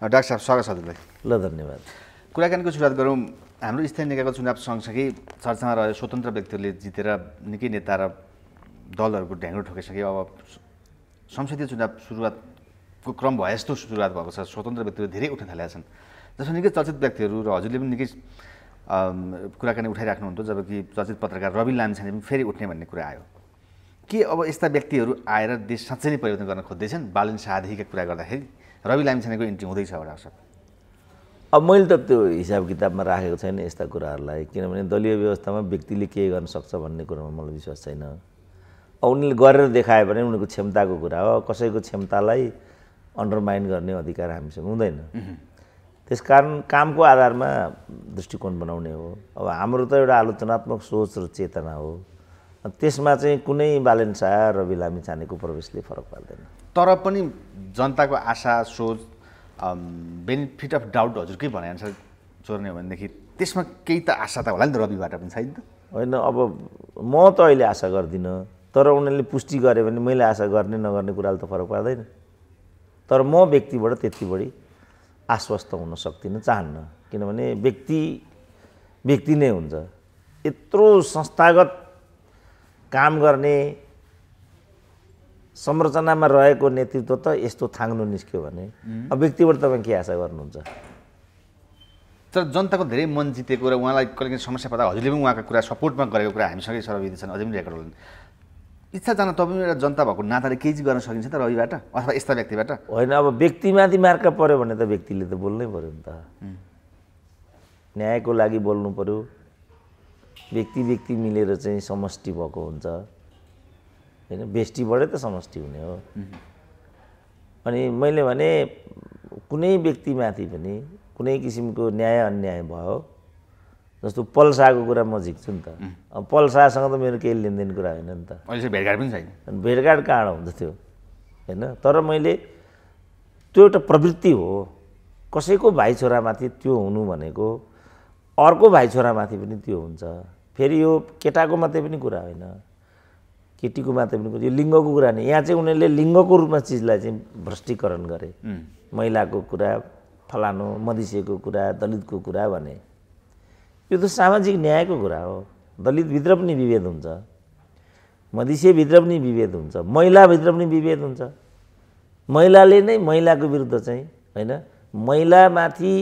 doctor साहब स्वागत छ हजुरलाई ल धन्यवाद कुराकानीको सुरुवात गरौँ हाम्रो स्थानीय निकायको चुनाव सँगसँगै चर्चामा रहेर स्वतन्त्र व्यक्तिहरूले जितेर निकै नेता र दलहरूको ढ्याङ्ग्रो ठोकिसक्यो अब संसदीय चुनाव सुरुवातको क्रम भए जस्तो सुरुवात भएको छ स्वतन्त्र व्यक्तिहरू धेरै उठ्न थालेका छन् जसमा निकै चर्चित व्यक्तिहरू र हजुरले पनि निकै कुराकानी उठाइराख्नुहुन्थ्यो जबकि चर्चित पत्रकार रवि लामिछाने पनि फेरि उठ्ने भन्ने कुरा आयो के अब यस्ता व्यक्तिहरू आएर देश साँच्चै नै परिवर्तन गर्न खोज्दैछन् बालन शाहदेखिका कुरा गर्दाखेरि रवि लामिछानेको इन्ट्री हुँदैछ एउटा डाक्टर अब मैले त त्यो हिसाब किताबमा राखेको छैन यस्ता कुराहरूलाई किनभने दलीय व्यवस्थामा व्यक्तिले के गर्न सक्छ भन्ने कुरामा मलाई विश्वास छैन अब उनीहरूले गरेर देखायो भने उनीहरूको क्षमताको कुरा हो कसैको क्षमतालाई अन्डरमाइन गर्ने अधिकार हामीसँग हुँदैन त्यस कारण कामको आधारमा दृष्टिकोण बनाउने हो अब हाम्रो त एउटा आलोचनात्मक सोच र चेतना हो त्यसमा चाहिँ कुनै बालेन्सा रवि लामिछानेको प्रवेशले फरक पार्दैन तर पनि जनताको आशा सोच बेनिफिट अफ डाउट हजुरकै अनुसार चोर्ने हो भनेदेखि त्यसमा केही त आशा त होला नि त रविबाट पनि छैन त होइन अब म त अहिले आशा गर्दिनँ तर उनीहरूले पुष्टि गरे भने मैले आशा गर्ने नगर्ने कुराले त फरक पार्दैन तर म व्यक्तिबाट त्यति बढी आश्वस्त हुन सक्दिनँ चाहन्न किनभने व्यक्ति व्यक्ति नै हुन्छ यत्रो संस्थागत काम गर्ने संरचनामा रहेको नेतृत्व त यस्तो थाङ्नु निस्क्यो भने अब व्यक्तिबाट तपाईँ के आशा गर्नुहुन्छ तर जनताको धेरै मन जितेको र उहाँलाई कहिले कहिले समस्या पर्दा हजुरले पनि उहाँको कुरा सपोर्टमा गरेको कुरा हामीसँगै सर्वविधि छन् अझै पनि रेकर्ड होला इच्छा जान तपाईँ एउटा जनता भएको नाताले केही चाहिँ गर्न सकिन्छ त रविबाट अथवा यस्ता व्यक्तिबाट होइन अब व्यक्तिमाथि मार्का पऱ्यो भने त व्यक्तिले त बोल्नै पऱ्यो नि त न्यायको लागि बोल्नु पऱ्यो व्यक्ति व्यक्ति मिलेर चाहिँ समष्टि भएको हुन्छ होइन बेस्टीबाटै त समष्टि हुने हो अनि मैले भने कुनै व्यक्तिमाथि पनि कुनै किसिमको न्याय अन्याय भयो जस्तो पल्साको कुरा म झिक्छु नि त अब पल्सासँग त मेरो केही लेनदेन कुरा होइन नि त भेटघाट पनि छैन भेटघाट हुन्छ त्यो होइन तर मैले त्यो एउटा प्रवृत्ति हो कसैको भाइ छोरामाथि त्यो हुनु भनेको अर्को भाइ छोरामाथि पनि त्यो हुन्छ फेरि यो केटाको मात्रै पनि कुरा होइन केटीको मात्र पनि यो लिङ्गको कुरा नै यहाँ चाहिँ उनीहरूले लिङ्गको रूपमा चिजलाई चाहिँ भ्रष्टीकरण गरे महिलाको कुरा फलानु मधिसेको कुरा दलितको कुरा भने यो त सामाजिक न्यायको कुरा हो दलितभित्र पनि विभेद हुन्छ मधेसीभित्र पनि विभेद हुन्छ महिलाभित्र पनि विभेद हुन्छ महिलाले नै महिलाको विरुद्ध चाहिँ होइन महिलामाथि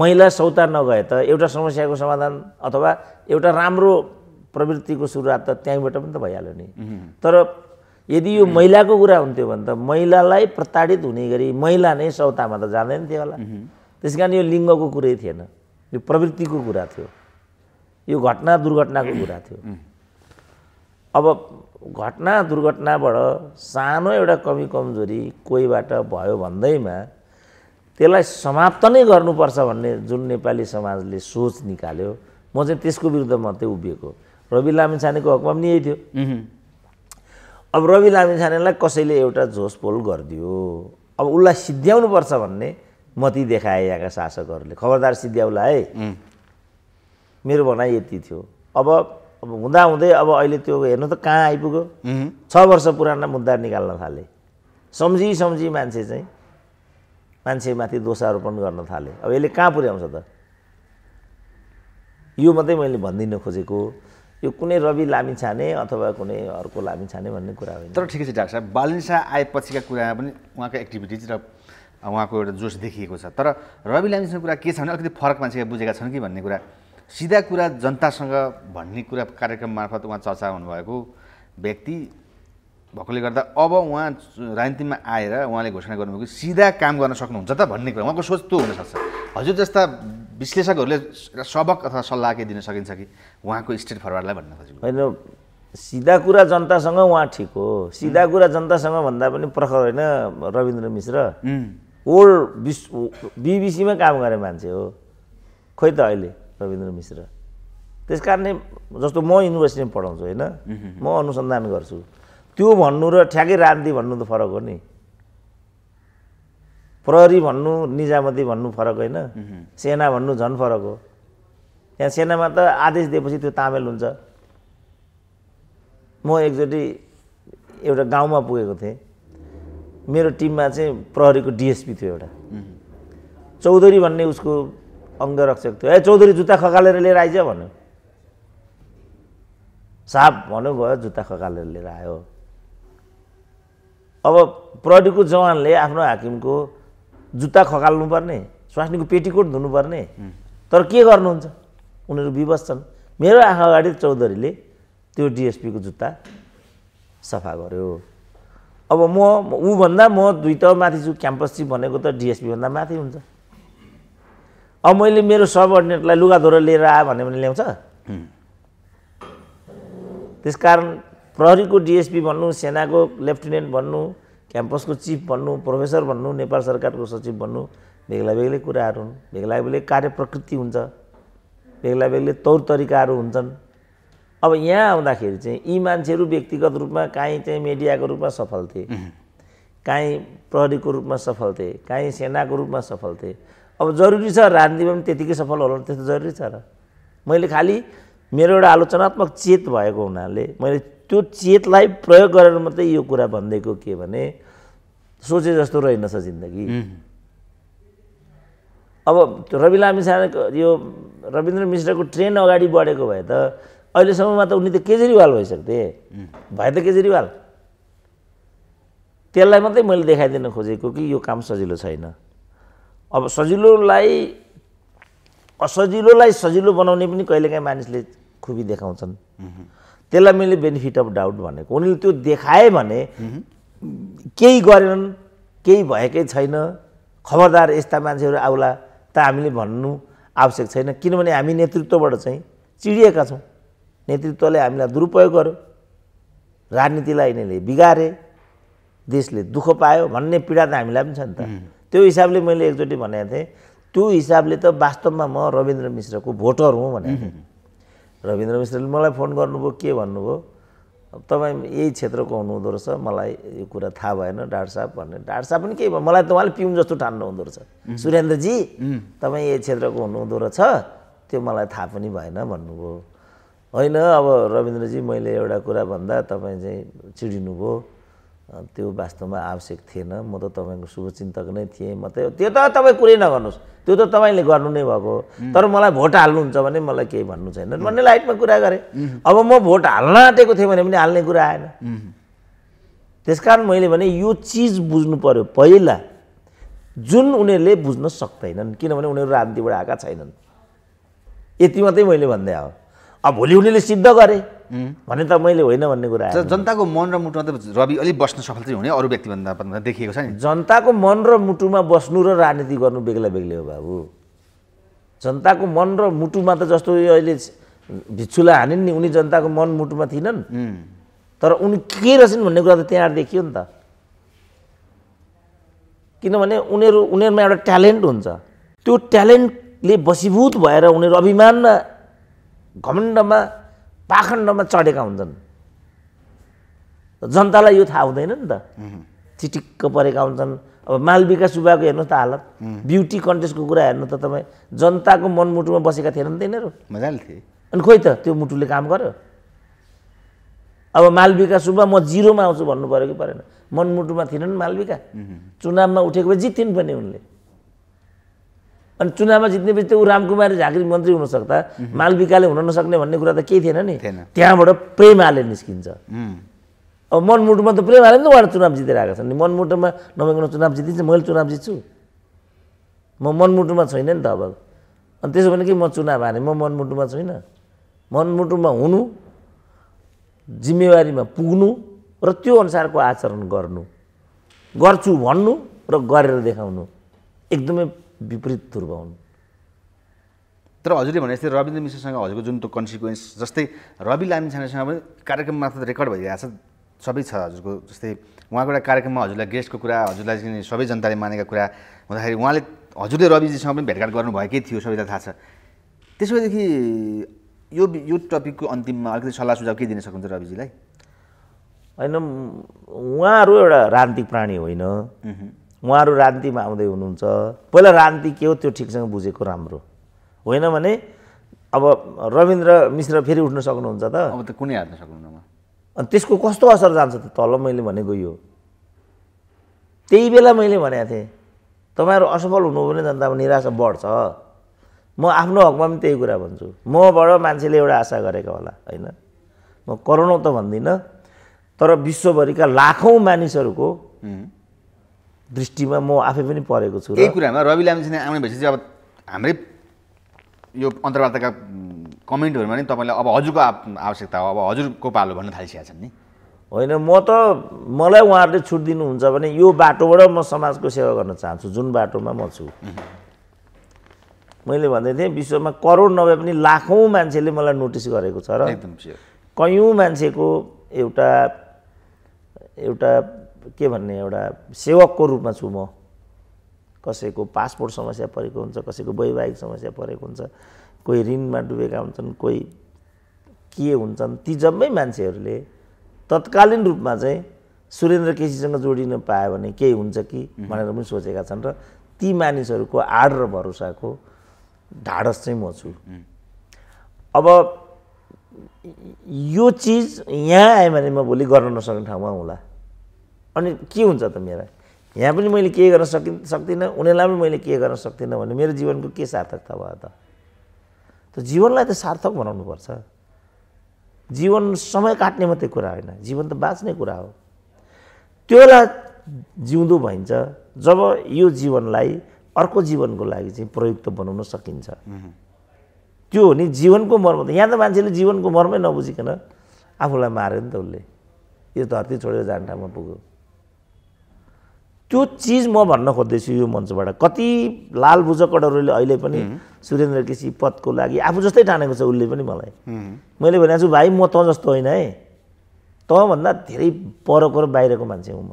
महिला सौता नगए त एउटा समस्याको समाधान अथवा एउटा राम्रो प्रवृत्तिको सुरुवात त त्यहीँबाट पनि त भइहाल्यो नि तर यदि यो महिलाको कुरा हुन्थ्यो भने त महिलालाई प्रताडित हुने गरी महिला नै सौतामा त जाँदैन थियो होला त्यस कारण यो लिङ्गको कुरै थिएन यो प्रवृत्तिको कुरा थियो यो घटना दुर्घटनाको कुरा थियो अब घटना दुर्घटनाबाट सानो एउटा कमी कमजोरी कोहीबाट भयो भन्दैमा त्यसलाई समाप्त नै गर्नुपर्छ भन्ने जुन नेपाली समाजले सोच निकाल्यो म चाहिँ त्यसको विरुद्ध मात्रै उभिएको रवि लामिन छानेको हकमा पनि यही थियो अब रवि लामिन छानेलाई कसैले एउटा झोसपोल गरिदियो अब उसलाई सिद्ध्याउनुपर्छ भन्ने मती देखाए यहाँका शासकहरूले खबरदार सिद्ध्याउला है मेरो भनाइ यति थियो अब अब हुँदाहुँदै अब अहिले त्यो हेर्नु त कहाँ आइपुग्यो छ वर्ष पुरानो मुद्दा निकाल्न थाले सम्झी सम्झी मान्छे चाहिँ मान्छेमाथि दोषारोपण गर्न थाले अब यसले कहाँ पुर्याउँछ त यो मात्रै मैले भनिदिन खोजेको यो कुनै रवि लामिछाने अथवा कुनै अर्को लामिछाने भन्ने कुरा होइन तर ठिकै छ डाक्टर साहब बालिन्सा आएपछिका कुरामा पनि उहाँको एक्टिभिटिज र उहाँको एउटा जोस देखिएको छ तर रवि लामिछाने कुरा के छ भने अलिकति फरक मान्छे बुझेका छन् कि भन्ने कुरा सिधा कुरा जनतासँग भन्ने कुरा कार्यक्रम मार्फत उहाँ चर्चा हुनुभएको व्यक्ति भएकोले गर्दा अब उहाँ राजनीतिमा आएर उहाँले घोषणा गर्नुभएको सिधा काम गर्न सक्नुहुन्छ त भन्ने कुरा उहाँको सोच त्यो हुनसक्छ हजुर जस्ता विश्लेषकहरूले सबक अथवा सल्लाह के दिन सकिन्छ कि उहाँको स्टेट फरवार्डलाई भन्न खोजेको होइन सिधा कुरा जनतासँग उहाँ ठिक हो सिधा कुरा जनतासँग भन्दा पनि प्रखर होइन रविन्द्र मिश्र ओल्ड बिस बिबिसीमा काम गरे मान्छे हो खोइ त अहिले रविन्द्र मिश्र त्यस कारणले जस्तो म युनिभर्सिटीमा पढाउँछु होइन म अनुसन्धान गर्छु त्यो भन्नु र ठ्याकै राजनीति भन्नु त फरक हो नि प्रहरी भन्नु निजामती भन्नु फरक होइन सेना भन्नु झन् फरक हो यहाँ सेनामा त आदेश दिएपछि त्यो तामेल हुन्छ म एकचोटि एउटा गाउँमा पुगेको थिएँ मेरो टिममा चाहिँ प्रहरीको डिएसपी थियो एउटा चौधरी भन्ने उसको अङ्गरक्षक थियो ए चौधरी जुत्ता खकालेर लिएर आइज भन्यो साप भन्नुभयो जुत्ता खकालेर लिएर आयो अब प्रहरीको जवानले आफ्नो हाकिमको जुत्ता खकाल्नुपर्ने स्वास्नीको पेटीकोट धुनुपर्ने तर के गर्नुहुन्छ उनीहरू विवश छन् मेरो आँखा अगाडि चौधरीले त्यो डिएसपीको जुत्ता सफा गर्यो अब म ऊभन्दा म दुई त माथि छु क्याम्पस चाहिँ भनेको त डिएसपीभन्दा माथि हुन्छ अब मैले मेरो सबअर्डिनेटलाई लुगा धोएर लिएर आयो भने ल्याउँछ त्यस कारण प्रहरीको डिएसपी भन्नु सेनाको लेफ्टिनेन्ट भन्नु क्याम्पसको चिफ भन्नु प्रोफेसर भन्नु नेपाल सरकारको सचिव भन्नु बेग्ला बेग्लै कुराहरू हुन् बेग्ला बेग्लै कार्य प्रकृति हुन्छ बेग्ला बेग्लै तौर तरिकाहरू हुन्छन् अब यहाँ आउँदाखेरि चाहिँ यी मान्छेहरू व्यक्तिगत रूपमा काहीँ चाहिँ मिडियाको रूपमा सफल थिए काहीँ प्रहरीको रूपमा सफल थिए काहीँ सेनाको रूपमा सफल थिए अब जरुरी छ राजनीतिमा पनि त्यतिकै सफल होला त्यस्तो जरुरी छ र मैले खालि मेरो एउटा आलोचनात्मक चेत भएको हुनाले मैले त्यो चेतलाई प्रयोग गरेर मात्रै यो कुरा भनिदिएको के भने सोचे जस्तो रहेनछ जिन्दगी अब रवि लामी यो रविन्द्र मिश्रको ट्रेन अगाडि बढेको भए त अहिलेसम्ममा त उनी त केजरीवाल भइसक्थे भए त केजरीवाल त्यसलाई मात्रै मैले देखाइदिन खोजेको कि यो काम सजिलो छैन अब सजिलोलाई असजिलोलाई सजिलो बनाउने पनि कहिलेकाहीँ मानिसले खुबी देखाउँछन् त्यसलाई मैले बेनिफिट अफ डाउट भनेको उनीहरूले त्यो देखाएँ भने केही गरेनन् केही भएकै छैन खबरदार यस्ता मान्छेहरू आउला त हामीले भन्नु आवश्यक छैन किनभने हामी नेतृत्वबाट चाहिँ चिडिएका छौँ नेतृत्वले हामीलाई दुरुपयोग गर्यो राजनीतिलाई यिनीहरूले बिगारे देशले दुःख पायो भन्ने पीडा त हामीलाई पनि छ नि त त्यो हिसाबले मैले एकचोटि भनेको थिएँ त्यो हिसाबले त वास्तवमा म रविन्द्र मिश्रको भोटर हुँ भने रविन्द्र मिश्रले मलाई फोन गर्नुभयो के भन्नुभयो अब तपाईँ यही क्षेत्रको हुनुहुँदो रहेछ मलाई यो कुरा थाहा भएन डाक्टर साहब भन्ने डाक्टर साहब पनि केही भयो मलाई त उहाँले पिउँ जस्तो ठान्नु हुँदो रहेछ सुरेन्द्रजी तपाईँ यही क्षेत्रको हुनुहुँदो रहेछ त्यो मलाई थाहा पनि भएन भन्नुभयो होइन अब रविन्द्रजी मैले एउटा कुरा भन्दा तपाईँ चाहिँ चिडिनुभयो त्यो वास्तवमा आवश्यक थिएन म त तपाईँको शुभचिन्तक नै थिएँ म त त्यो त तपाईँ कुरै नगर्नुहोस् त्यो त तपाईँले गर्नु नै भएको तर मलाई भोट हाल्नुहुन्छ भने मलाई केही भन्नु छैन भन्ने लाइटमा कुरा गरेँ अब म भोट हाल्न आँटेको थिएँ भने पनि हाल्ने कुरा आएन त्यस कारण मैले भने यो चिज बुझ्नु पऱ्यो पहिला जुन उनीहरूले बुझ्न सक्दैनन् किनभने उनीहरू राजनीतिबाट आएका छैनन् यति मात्रै मैले भन्दै आयो अब भोलि उनीहरूले सिद्ध गरेँ भने त मैले होइन भन्ने कुरा जनताको मन र मुटुमा त रवि अलिक बस्न सफल चाहिँ हुने अरू व्यक्तिभन्दा देखिएको छ नि जनताको मन र मुटुमा बस्नु र राजनीति गर्नु बेग्ला बेग्लै हो बाबु जनताको मन र मुटुमा त जस्तो अहिले भिक्षुलाई हानिन् नि उनी जनताको मन मुटुमा थिएनन् तर उनी के रहेछन् भन्ने कुरा त त्यहाँ देखियो नि त किनभने उनीहरू उनीहरूमा एउटा ट्यालेन्ट हुन्छ त्यो ट्यालेन्टले बसीभूत भएर उनीहरू अभिमानमा घमण्डमा पाखण्डमा चढेका हुन्छन् जनतालाई यो थाहा हुँदैन नि त चिटिक्क परेका हुन्छन् अब मालविका सुब्बाको विभागको हेर्नु त हालत ब्युटी कन्टेस्टको कुरा हेर्नु त तपाईँ जनताको मनमुटुमा बसेका थिएन नि त यिनीहरू मजाले थिए अनि खोइ त त्यो मुटुले काम गर्यो अब मालविका सुब्बा म जिरोमा आउँछु भन्नु पऱ्यो कि परेन मनमुटुमा थिएनन् मालविका चुनावमा उठेको भए जित्थिन् पनि उनले अनि चुनावमा जित्ने बित्तिकै ऊ रामकुमारी झाँक्री मन्त्री हुनसक्दा मालविकाले हुन नसक्ने भन्ने कुरा त केही थिएन नि त्यहाँबाट प्रेमाले निस्किन्छ अब मनमुटुमा त प्रेमाले नि त उहाँले चुनाव जितेर आएको छन् नि मनमुटुमा नभएको चुनाव जितिन्छ मैले चुनाव जित्छु म मनमुटुमा छैन नि त अब अनि त्यसो भने कि म चुनाव हारेँ म मनमुटुमा छुइनँ मनमुटुमा हुनु जिम्मेवारीमा पुग्नु र त्यो अनुसारको आचरण गर्नु गर्छु भन्नु र गरेर देखाउनु एकदमै विपरीत ध्रुव हुन् तर हजुरले भने जस्तै रविन्द्र मिश्रसँग हजुरको जुन त्यो कन्सिक्वेन्स जस्तै रवि छानेसँग पनि कार्यक्रममा त रेकर्ड भइरहेको छ सबै छ हजुरको जस्तै उहाँको एउटा कार्यक्रममा हजुरलाई गेस्टको कुरा हजुरलाई चाहिँ सबै जनताले मानेका कुरा हुँदाखेरि उहाँले हजुरले रविजीसँग पनि भेटघाट गर्नुभएकै थियो सबैलाई थाहा छ त्यसो भएदेखि यो यो टपिकको अन्तिममा अलिकति सल्लाह सुझाव के दिन सक्नुहुन्छ रविजीलाई होइन उहाँहरू एउटा राजनीतिक प्राणी होइन उहाँहरू रान्तिमा आउँदै हुनुहुन्छ पहिला रान्ति के हो त्यो ठिकसँग बुझेको राम्रो होइन भने अब रविन्द्र मिश्र फेरि उठ्न सक्नुहुन्छ त अब त कुनै हाल्न सक्नुहुन्न अनि त्यसको कस्तो असर जान्छ त तल मैले भनेको यो त्यही बेला मैले भनेको थिएँ तपाईँहरू असफल हुनु भने जनतामा निराशा बढ्छ म आफ्नो हकमा पनि त्यही कुरा भन्छु मबाट मान्छेले एउटा आशा गरेको होला होइन म करोडौँ त भन्दिनँ तर विश्वभरिका लाखौँ मानिसहरूको दृष्टिमा म आफै पनि परेको छु यही कुरामा रवि लामिछाने आउने भएपछि अब हाम्रै यो अन्तर्वार्ताका कमेन्टहरूमा नि तपाईँलाई अब हजुरको आवश्यकता हो अब हजुरको पालो भन्न थालिसकेका छन् नि होइन म त मलाई उहाँहरूले छुट दिनुहुन्छ भने यो बाटोबाट म समाजको सेवा गर्न चाहन्छु जुन बाटोमा म छु मैले भन्दै थिएँ विश्वमा करोड नभए पनि लाखौँ मान्छेले मलाई नोटिस गरेको छ र कयौँ मान्छेको एउटा एउटा के भन्ने एउटा सेवकको रूपमा छु म कसैको पासपोर्ट समस्या परेको हुन्छ कसैको वैवाहिक समस्या परेको हुन्छ कोही ऋणमा डुबेका हुन्छन् कोही के हुन्छन् ती जम्मै मान्छेहरूले तत्कालीन रूपमा चाहिँ सुरेन्द्र केसीसँग जोडिन पायो भने केही हुन्छ कि भनेर पनि सोचेका छन् र ती मानिसहरूको आड र भरोसाको ढाडस चाहिँ म छु अब यो चिज यहाँ आयो भने म भोलि गर्न नसक्ने ठाउँमा होला अनि के हुन्छ त मेरा यहाँ पनि मैले के गर्न सकि सक्दिनँ उनीहरूलाई पनि मैले के गर्न सक्दिनँ भने मेरो जीवनको के सार्थकता भयो त त जीवनलाई त सार्थक बनाउनुपर्छ जीवन समय काट्ने मात्रै कुरा होइन जीवन त बाँच्ने कुरा हो त्यसलाई जिउँदो भइन्छ जब यो जीवनलाई अर्को जीवनको लागि चाहिँ प्रयुक्त बनाउन सकिन्छ त्यो हो नि जीवनको मर्म त यहाँ त मान्छेले जीवनको मर्मै नबुझिकन आफूलाई मारे नि त उसले यो धरती छोडेर जान ठाउँमा पुग्यो त्यो चिज म भन्न खोज्दैछु यो मञ्चबाट कति लाल बुझकडहरूले अहिले पनि सुरेन्द्र केसी पदको लागि आफू जस्तै ठानेको छ उसले पनि मलाई मैले भनेको छु भाइ म त जस्तो होइन है तँभन्दा धेरै परको र बाहिरको मान्छे हुँ म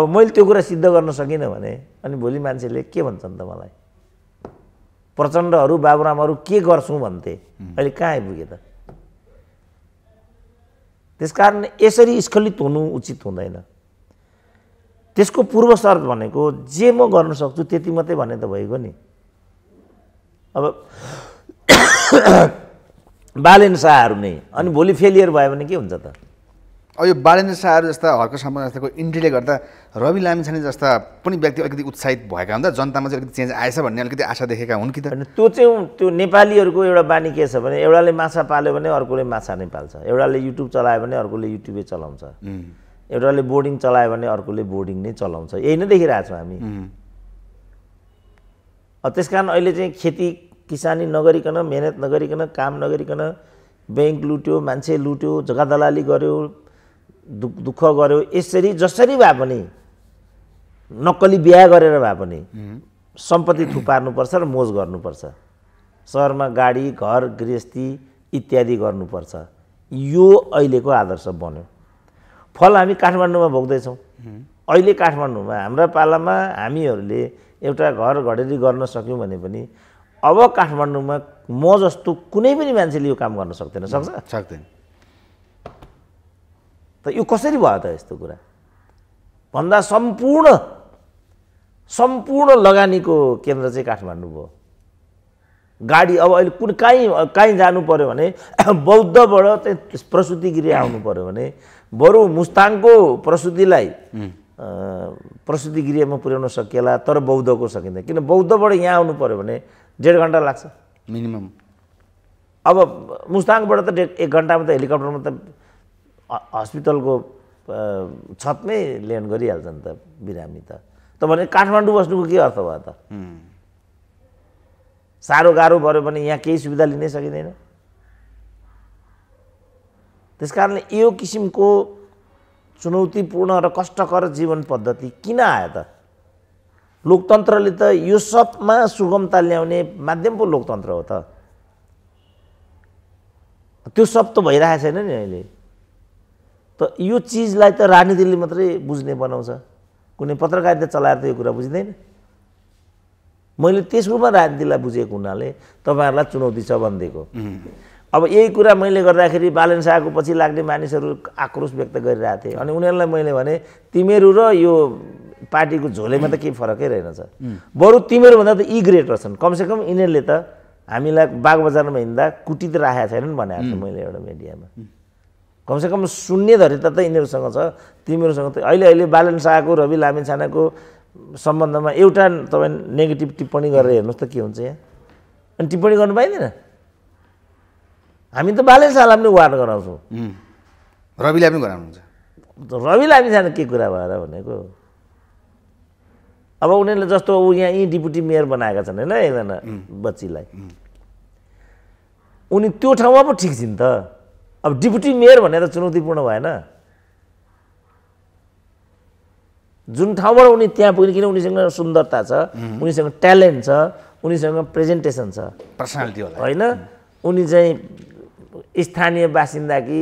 अब मैले त्यो कुरा सिद्ध गर्न सकिनँ भने अनि भोलि मान्छेले के भन्छन् त मलाई प्रचण्डहरू बाबुरामहरू के गर्छौँ भन्थे अहिले कहाँ आइपुगेँ त त्यसकारण यसरी स्खलित हुनु उचित हुँदैन त्यसको पूर्व शर्त भनेको जे म गर्न सक्छु त्यति मात्रै भने त भइगयो नि अब बालेन इन्साहरू नै अनि भोलि फेलियर भयो भने के हुन्छ त अब यो बालेन्द्र शाहहरू जस्ता हर्क सम्बन्ध जस्ताको इन्ट्रीले गर्दा रवि लामिछाने जस्ता पनि व्यक्ति अलिकति उत्साहित भएका हुँदा जनतामा चाहिँ अलिकति चेन्ज आएछ भन्ने अलिकति आशा देखेका हुन् कि त त्यो चाहिँ त्यो नेपालीहरूको एउटा बानी के छ भने एउटाले माछा पाल्यो भने अर्कोले माछा नै पाल्छ एउटाले युट्युब चलायो भने अर्कोले युट्युबै चलाउँछ एउटाले बोर्डिङ चलायो भने अर्कोले बोर्डिङ नै चलाउँछ यही नै देखिरहेछौँ हामी त्यस कारण अहिले चाहिँ खेती किसानी नगरिकन मेहनत नगरिकन काम नगरिकन ब्याङ्क लुट्यो मान्छे लुट्यो जग्गा दलाली गर्यो दुःख गऱ्यो यसरी जसरी भए पनि नक्कली बिहा गरेर भए पनि सम्पत्ति थुपार्नुपर्छ र मोज गर्नुपर्छ सहरमा गाडी घर गृहस्थी इत्यादि गर्नुपर्छ यो अहिलेको आदर्श बन्यो फल हामी काठमाडौँमा भोग्दैछौँ अहिले काठमाडौँमा हाम्रा पालामा हामीहरूले एउटा घर घडेरी गर्न सक्यौँ भने पनि अब काठमाडौँमा म जस्तो कुनै पनि मान्छेले यो काम गर्न सक्दैन सक्छ सक्दैन त यो कसरी भयो त यस्तो कुरा भन्दा सम्पूर्ण सम्पूर्ण लगानीको केन्द्र चाहिँ काठमाडौँ भयो गाडी अब अहिले कुन काहीँ काहीँ जानु पऱ्यो भने बौद्धबाट चाहिँ प्रसुति गृह आउनु पऱ्यो भने बरु मुस्ताङको प्रसुतिलाई प्रसुति गृहमा पुर्याउन सकिएला तर बौद्धको सकिँदैन किन बौद्धबाट यहाँ आउनु पऱ्यो भने डेढ घन्टा लाग्छ मिनिमम अब मुस्ताङबाट त डेढ एक घन्टामा त हेलिकप्टरमा त हस्पिटलको छतमै ल्यान्ड गरिहाल्छ नि त बिरामी त त भने काठमाडौँ बस्नुको के अर्थ भयो त साह्रो गाह्रो पऱ्यो भने यहाँ केही सुविधा लिनै सकिँदैन त्यस कारणले यो किसिमको चुनौतीपूर्ण र कष्टकर जीवन पद्धति किन आयो त लोकतन्त्रले त यो सबमा सुगमता ल्याउने माध्यम पो लोकतन्त्र हो त त्यो सब त भइरहेको छैन नि अहिले त यो चिजलाई त राजनीतिले मात्रै बुझ्ने बनाउँछ कुनै पत्रकारिता चलाएर त यो कुरा बुझ्दैन मैले त्यस रूपमा राजनीतिलाई बुझेको हुनाले तपाईँहरूलाई चुनौती छ भनिदिएको अब यही कुरा मैले गर्दाखेरि बालन शाहको पछि लाग्ने मानिसहरू आक्रोश व्यक्त गरिरहेको थिएँ अनि उनीहरूलाई मैले भने तिमीहरू र यो पार्टीको झोलेमा त केही फरकै रहेनछ बरु तिमीहरूभन्दा त यी ग्रेट रहेछन् कमसेकम यिनीहरूले त हामीलाई बाग बजारमा हिँड्दा कुटित राखेका छैनन् भनेको थिएँ मैले एउटा मिडियामा कमसेकम शून्य धरिता त यिनीहरूसँग छ तिमीहरूसँग त अहिले अहिले बालन शाहको रवि लामे छानाको सम्बन्धमा एउटा तपाईँ नेगेटिभ टिप्पणी गरेर हेर्नुहोस् त के हुन्छ यहाँ अनि टिप्पणी गर्नु पाइँदैन हामी त बालन शाहलाई पनि वार्ड गराउँछौँ रविलाई पनि गराउनुहुन्छ रवि लामी छाना के कुरा भएर भनेको अब उनीहरूले जस्तो ऊ यहाँ यहीँ डिपुटी मेयर बनाएका छन् होइन एकजना बच्चीलाई उनी त्यो ठाउँमा पो ठिक छिन् त अब डिप्युटी मेयर भनेर चुनौतीपूर्ण भएन जुन ठाउँबाट उनी त्यहाँ पुग्ने किन उनीसँग सुन्दरता छ उनीसँग ट्यालेन्ट छ उनीसँग प्रेजेन्टेसन छ पर्सनालिटी होला होइन उनी चाहिँ स्थानीय बासिन्दा कि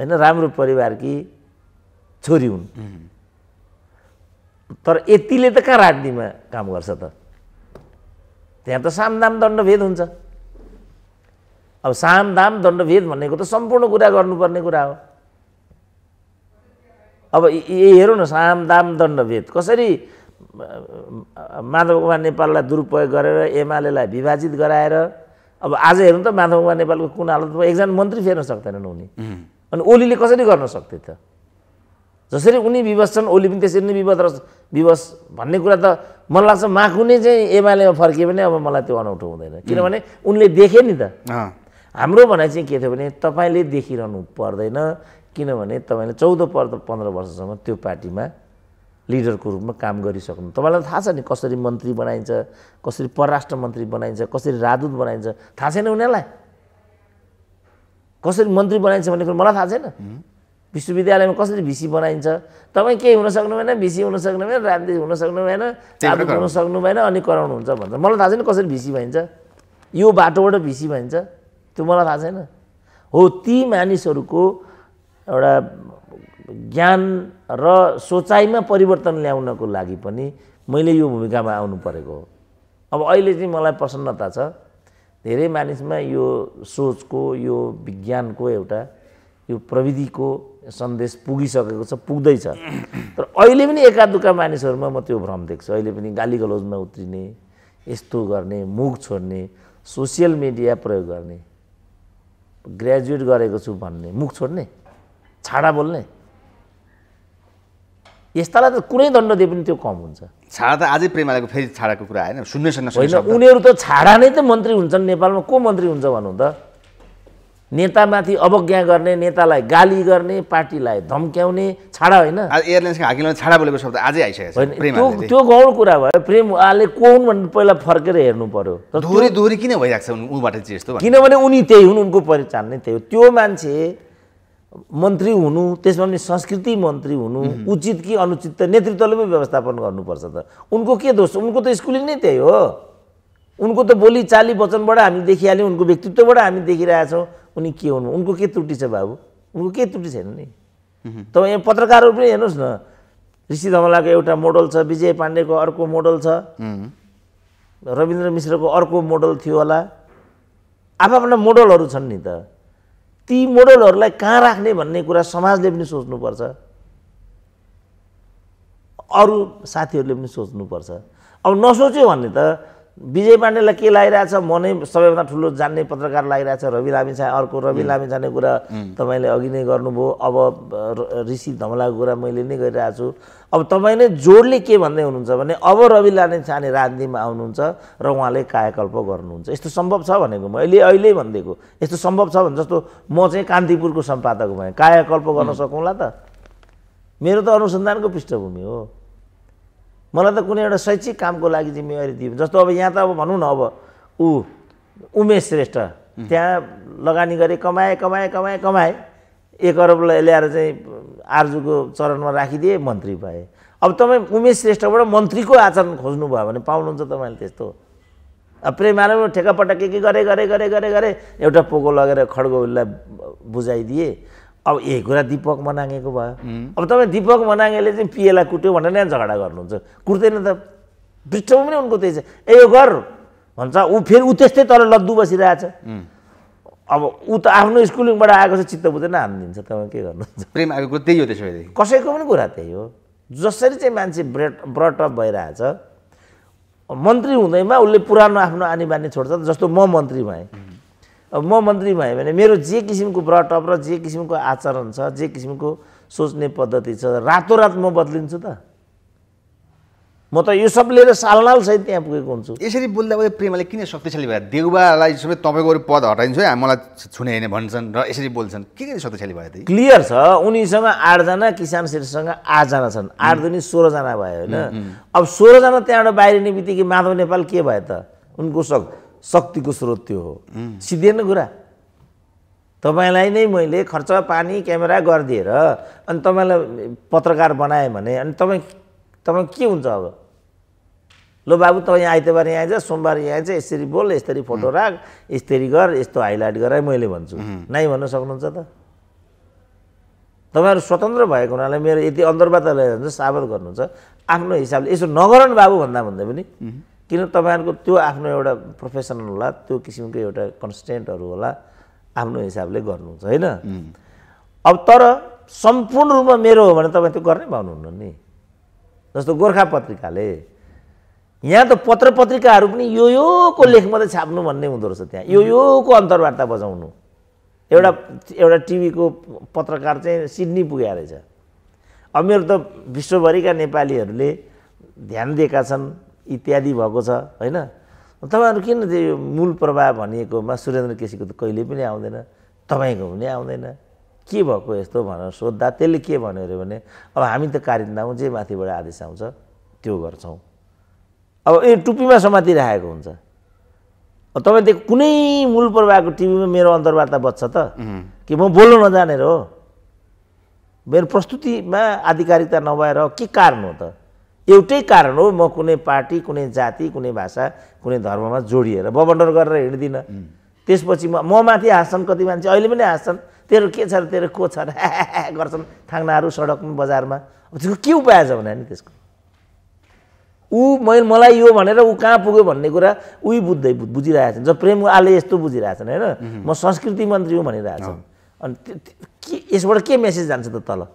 होइन राम्रो परिवार कि छोरी हुन् तर यतिले त कहाँ राजनीतिमा काम गर्छ त त्यहाँ त सामदाम दण्डभेद हुन्छ अब साम दाम दण्डभेद भनेको त सम्पूर्ण कुरा गर्नुपर्ने कुरा हो अब हेरौँ न साम दाम दण्डभेद कसरी माधव कुमार नेपाललाई दुरुपयोग गरेर एमालेलाई विभाजित गराएर अब आज हेरौँ त माधव कुमार नेपालको कुन हालतमा एकजना मन्त्री फेर्न सक्दैनन् उनी अनि ओलीले कसरी गर्न सक्थे त जसरी उनी विवश छन् ओली पनि त्यसरी नै विवश विवश भन्ने कुरा त मलाई लाग्छ माकुने चाहिँ एमालेमा फर्कियो भने अब मलाई त्यो अनौठो हुँदैन किनभने उनले देखे नि त हाम्रो भनाइ चाहिँ के थियो भने तपाईँले देखिरहनु पर्दैन किनभने तपाईँले चौध पर्द पन्ध्र वर्षसम्म त्यो पार्टीमा लिडरको रूपमा काम गरिसक्नु तपाईँलाई थाहा छ नि कसरी मन्त्री बनाइन्छ कसरी परराष्ट्र मन्त्री बनाइन्छ कसरी राजदूत बनाइन्छ थाहा छैन उनीहरूलाई कसरी मन्त्री बनाइन्छ भन्ने कुरो मलाई थाहा छैन विश्वविद्यालयमा कसरी भिसी बनाइन्छ तपाईँ केही हुन सक्नु भएन भिसी हुन सक्नु भएन राजनीति हुन सक्नु भएन राजदूत हुन सक्नु भएन अनि कराउनुहुन्छ भन्छ मलाई थाहा छैन कसरी भिसी भइन्छ यो बाटोबाट भिसी भइन्छ त्यो मलाई थाहा छैन हो ती मानिसहरूको एउटा ज्ञान र सोचाइमा परिवर्तन ल्याउनको लागि पनि मैले यो भूमिकामा आउनु परेको हो अब अहिले चाहिँ मलाई प्रसन्नता छ धेरै मानिसमा यो सोचको यो विज्ञानको एउटा यो प्रविधिको सन्देश पुगिसकेको छ पुग्दैछ तर अहिले पनि एका दुका मानिसहरूमा म त्यो भ्रम देख्छु अहिले पनि गाली गलोजमा उत्रिने यस्तो गर्ने मुख छोड्ने सोसियल मिडिया प्रयोग गर्ने ग्रेजुएट गरेको छु भन्ने मुख छोड्ने छाडा बोल्ने यस्तालाई त कुनै दण्ड दिए पनि त्यो कम हुन्छ छाडा त आजै प्रेमालाको फेरि छाडाको कुरा आएन सुन्ने सुन्न होइन उनीहरू त छाडा नै त मन्त्री हुन्छन् नेपालमा को मन्त्री हुन्छ भन्नु त नेतामाथि अवज्ञा गर्ने नेतालाई गाली गर्ने पार्टीलाई धम्क्याउने छाडा होइन एयरलाइन्सको छाडा बोलेको शब्द आजै आइसकेको छ त्यो त्यो गौण कुरा भयो प्रेम उहाँले को हुन् भनेर पहिला फर्केर हेर्नु पर्यो दोहोरी दोहोरी किन भइरहेको छ चाहिँ यस्तो किनभने उनी त्यही हुन् उनको पहिचान नै त्यही हो त्यो मान्छे मन्त्री हुनु त्यसमा पनि संस्कृति मन्त्री हुनु उचित कि अनुचित त नेतृत्वले पनि व्यवस्थापन गर्नुपर्छ त उनको के दोष उनको त स्कुलिङ नै त्यही हो उनको त बोली चाली वचनबाट हामी देखिहाल्यौँ उनको व्यक्तित्वबाट हामी देखिरहेछौँ उनी के हुनु उनको के त्रुटि छ बाबु उनको के त्रुटि छैन नि तपाईँ यहाँ पत्रकारहरू पनि हेर्नुहोस् न ऋषि धमलाको एउटा मोडल छ विजय पाण्डेको अर्को मोडल छ रविन्द्र मिश्रको अर्को मोडल थियो होला आफ्ना मोडलहरू छन् नि त ती मोडलहरूलाई कहाँ राख्ने भन्ने कुरा समाजले पनि सोच्नुपर्छ अरू साथीहरूले पनि सोच्नुपर्छ अब नसोच्यो भने त विजय पाण्डेलाई के लागिरहेछ म नै सबैभन्दा ठुलो जान्ने पत्रकार लागिरहेछ रवि लामिछा अर्को रवि लामी छाने कुरा तपाईँले अघि नै गर्नुभयो अब ऋषि धमलाको कुरा मैले नै गरिरहेको छु अब तपाईँ नै जोडले के भन्दै हुनुहुन्छ भने अब रवि छाने राजनीतिमा आउनुहुन्छ र उहाँले कायाकल्प गर्नुहुन्छ यस्तो सम्भव छ भनेको मैले अहिले भनिदिएको यस्तो सम्भव छ भने जस्तो म चाहिँ कान्तिपुरको सम्पादक भएँ कायाकल्प गर्न सकौँला त मेरो त अनुसन्धानको पृष्ठभूमि हो मलाई त कुनै एउटा शैक्षिक कामको लागि जिम्मेवारी दियो जस्तो अब यहाँ त अब भनौँ न अब ऊ उमेश श्रेष्ठ त्यहाँ लगानी गरे कमाए कमाए कमाए कमाए एक अरबलाई ल्याएर चाहिँ आर्जुको चरणमा राखिदिए मन्त्री भए अब तपाईँ उमेश श्रेष्ठबाट मन्त्रीको आचरण खोज्नु खोज्नुभयो भने पाउनुहुन्छ तपाईँले त्यस्तो अब प्रेमानन्द ठेकापट्टा के के गरे गरे गरे गरे गरे एउटा पोको लगेर खड्गोलाई बुझाइदिए अब यही कुरा दिपक मनाङेको भयो अब तपाईँ दिपक मनाङेले चाहिँ पिएलाई कुट्यो भनेर नै झगडा गर्नुहुन्छ कुट्दैन त पृष्ठमा पनि उनको त्यही छ ए यो गर भन्छ ऊ फेरि ऊ त्यस्तै तल लद्दु बसिरहेछ अब ऊ त आफ्नो स्कुलिङबाट आएको छ चित्त बुझेन हानिदिन्छ तपाईँ के गर्नुहुन्छ प्रेम आएको त्यही हो त्यसो भए कसैको पनि कुरा त्यही हो जसरी चाहिँ मान्छे ब्रेट ब्रटअप भइरहेछ मन्त्री हुँदैमा उसले पुरानो आफ्नो आनी बानी छोड्छ जस्तो म मन्त्री भएँ अब म मन्त्री भएँ भने मेरो जे किसिमको ब्रटअप र जे किसिमको आचरण छ जे किसिमको सोच्ने पद्धति छ रातो रात म बद्लिन्छु त म त यो सब लिएर सालनाल सालनालसहित त्यहाँ पुगेको हुन्छु यसरी बोल्दा बोल्दै प्रेमाले किन शक्तिशाली भयो देउबालाई सबै तपाईँको पद हटाइन्छ है मलाई छुने होइन भन्छन् र यसरी बोल्छन् के के शक्तिशाली भयो क्लियर छ उनीसँग आठजना किसान श्रेष्ठसँग आठजना छन् आठ दुनी सोह्रजना भयो होइन अब सोह्रजना त्यहाँबाट बाहिरिने बित्तिकै माधव नेपाल के भयो त उनको शक शक्तिको स्रोत त्यो हो सिधेन कुरा तपाईँलाई नै मैले खर्च पानी क्यामेरा गरिदिएर अनि तपाईँलाई पत्रकार बनाएँ भने अनि तपाईँ तपाईँ के हुन्छ अब लो बाबु तपाईँ आइतबार यहाँ आइज सोमबार यहाँ आइज यसरी बोल यसरी फोटो राख यसरी गर यस्तो हाइलाइट गराए मैले भन्छु नै भन्न सक्नुहुन्छ त तपाईँहरू स्वतन्त्र भएको हुनाले मेरो यति अन्तर्वार्ता जान्छ सावध गर्नुहुन्छ आफ्नो हिसाबले यसो नगरन बाबु भन्दा भन्दै पनि किन तपाईँहरूको त्यो आफ्नो एउटा प्रोफेसन होला त्यो किसिमको एउटा कन्सटेन्टहरू होला आफ्नो हिसाबले गर्नुहुन्छ होइन अब तर सम्पूर्ण रूपमा मेरो हो भने तपाईँ त्यो गर्नै पाउनुहुन्न नि जस्तो गोर्खा पत्रिकाले यहाँ त पत्र पत्रिकाहरू पनि यो योको लेख मात्रै छाप्नु भन्ने हुँदो रहेछ त्यहाँ यो योको अन्तर्वार्ता बजाउनु एउटा एउटा टिभीको पत्रकार चाहिँ सिडनी पुगेको रहेछ अब मेरो त विश्वभरिका नेपालीहरूले ध्यान दिएका छन् इत्यादि भएको छ होइन तपाईँहरू किन त्यो मूल प्रभाव भनिएकोमा सुरेन्द्र केसीको त कहिले पनि आउँदैन तपाईँको पनि आउँदैन के भएको यस्तो भनेर सोद्धा त्यसले के भन्यो अरे भने अब हामी त कारिन्दा जे माथिबाट आदेश आउँछ त्यो गर्छौँ अब ए टुप्पीमा समातिराखेको हुन्छ तपाईँ त्यो कुनै मूल प्रभावको टिभीमा मेरो अन्तर्वार्ता बच्छ त कि म बोल्नु नजानेर हो मेरो प्रस्तुतिमा आधिकारिकता नभएर के कारण हो त एउटै कारण हो म कुनै पार्टी कुनै जाति कुनै भाषा कुनै धर्ममा जोडिएर बबन्डर गरेर हिँड्दिनँ त्यसपछि म म माथि हाँस्छन् कति मान्छे अहिले पनि हाँस्छन् तेरो के छ र तेरो को छ र गर्छन् थाङ्नाहरू सडकमा बजारमा त्यसको के उपाय छ भने नि त्यसको ऊ मैले मलाई यो भनेर ऊ कहाँ पुग्यो भन्ने कुरा उही बुझ्दै बुझिरहेछन् जब प्रेम आले यस्तो बुझिरहेछन् होइन म संस्कृति मन्त्री हो भनिरहेछ अनि के यसबाट के मेसेज जान्छ त तल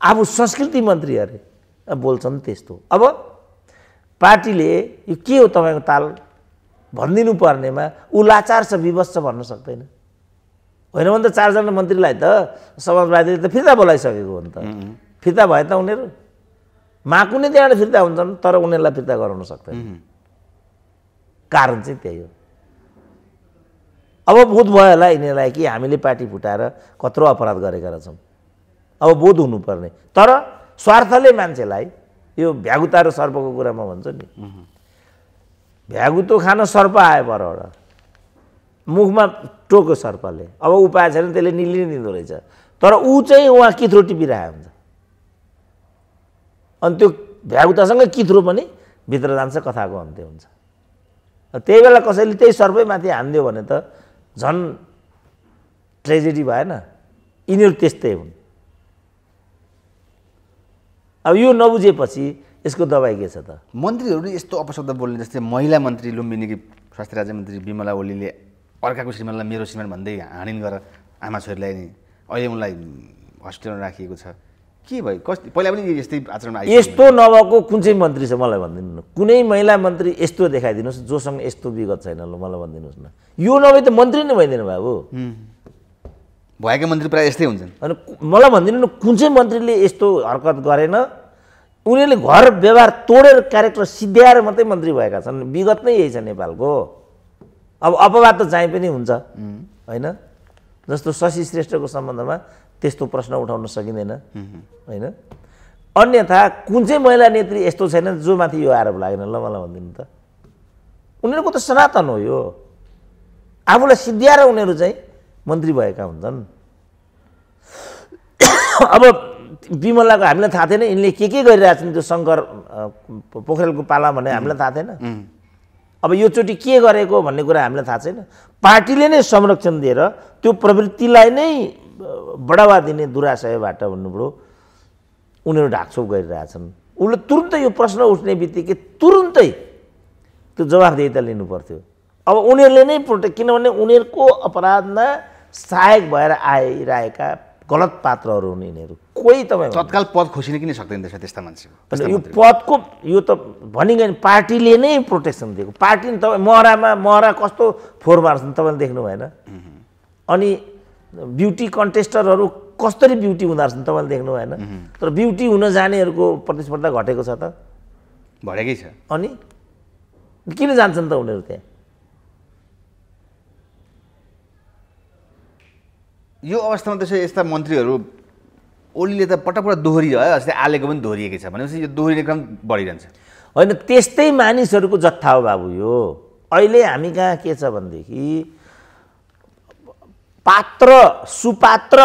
आफू संस्कृति मन्त्री अरे बोल्छन् त्यस्तो अब पार्टीले यो के हो तपाईँको ताल भनिदिनु पर्नेमा ऊ लाचार छ विवश छ भन्न सक्दैन होइन भने त चारजना मन्त्रीलाई त समाजवादीले त फिर्ता बोलाइसकेको हो नि त फिर्ता भए त उनीहरू माकुने त्यहाँबाट फिर्ता हुन्छन् तर उनीहरूलाई फिर्ता गराउन सक्दैन कारण चाहिँ त्यही हो अब बोध भयो होला यिनीहरूलाई कि हामीले पार्टी फुटाएर कत्रो अपराध गरेका रहेछौँ अब बोध हुनुपर्ने तर स्वार्थले मान्छेलाई यो भ्यागुता र सर्पको कुरा म भन्छु नि भ्यागुतो खान सर्प आयो परबाट मुखमा टोक्यो सर्पले अब उपाय छैन त्यसले नै दिँदो रहेछ तर ऊ चाहिँ उहाँ किथ्रो टिपिरहेको हुन्छ अनि त्यो भ्यागुतासँग किथ्रो पनि भित्र जान्छ कथाको अन्त्य हुन्छ त्यही बेला कसैले त्यही सर्पै माथि हानिदियो भने त झन् ट्रेजेडी भएन यिनीहरू त्यस्तै हुन् अब यो नबुझेपछि यसको दबाई के छ त मन्त्रीहरू यस्तो अपशब्द बोल्ने जस्तै महिला मन्त्री लुम्बिनीकी स्वास्थ्य राज्य मन्त्री विमला ओलीले अर्काको श्रीमानलाई मेरो श्रीमान भन्दै हानिन गरेर आमा छोरीलाई अहिले उनलाई हस्पिटलमा राखिएको छ के भयो कस्तो पहिला पनि यस्तै आचरण आयो यस्तो नभएको कुन चाहिँ मन्त्री छ मलाई भनिदिनु कुनै महिला मन्त्री यस्तो देखाइदिनुहोस् जोसँग यस्तो विगत छैन ल मलाई भनिदिनुहोस् न यो नभए त मन्त्री नै भइदिनु बाबु भएका मन्त्री प्रायः यस्तै हुन्छन् अनि मलाई भनिदिनु न कुन चाहिँ मन्त्रीले यस्तो हरकत गरेन उनीहरूले घर व्यवहार तोडेर क्यारेक्टर सिद्ध्याएर मात्रै मन्त्री भएका छन् विगत नै यही छ नेपालको अब अपवाद त चाहिँ पनि हुन्छ होइन जस्तो शशि श्रेष्ठको सम्बन्धमा त्यस्तो प्रश्न उठाउन सकिँदैन होइन अन्यथा कुन चाहिँ महिला नेत्री यस्तो छैन जो माथि यो आरोप लागेन ल मलाई भनिदिनु त उनीहरूको त सनातन हो यो आफूलाई सिद्ध्याएर उनीहरू चाहिँ मन्त्री भएका हुन्छन् अब विमलाको हामीलाई थाहा थिएन यिनले के के गरिरहेको त्यो शङ्कर पोखरेलको पाला भने हामीलाई थाहा थिएन अब योचोटि के गरेको भन्ने कुरा हामीलाई थाहा छैन पार्टीले नै संरक्षण दिएर त्यो प्रवृत्तिलाई नै बढावा दिने दुराशयबाट भन्नुभयो उनीहरू ढाकछोप गरिरहेछन् उसले तुरुन्तै यो प्रश्न उठ्ने बित्तिकै तुरुन्तै त्यो जवाफदेता लिनु पर्थ्यो अब उनीहरूले नै प्रोटेक्ट किनभने उनीहरूको अपराधमा सहायक भएर आइरहेका गलत पात्रहरू हुन् यिनीहरू कोही तपाईँ तत्काल पद खोसिन किन सक्दैन रहेछ त्यस्ता मान्छे यो पदको यो त भनिगयो पार्टीले नै प्रोटेक्सन दिएको पार्टीले तपाईँ महरामा महरा कस्तो फोहोर मार्छन् तपाईँले देख्नु भएन अनि ब्युटी कन्टेस्टरहरू कसरी ब्युटी हुँदो रहेछन् तपाईँले देख्नु भएन तर ब्युटी हुन जानेहरूको प्रतिस्पर्धा घटेको छ त घटेकै छ अनि किन जान्छन् त उनीहरू त्यहाँ यो अवस्थामा त्यसै यस्ता मन्त्रीहरू ओलीले त पटक दोहोरी है अस्ति आलेको पनि दोहोरिएकै छ भनेपछि यो दोहोरिने क्रम बढिरहन्छ होइन त्यस्तै मानिसहरूको जत्था हो बाबु यो अहिले हामी कहाँ के छ भनेदेखि पात्र सुपात्र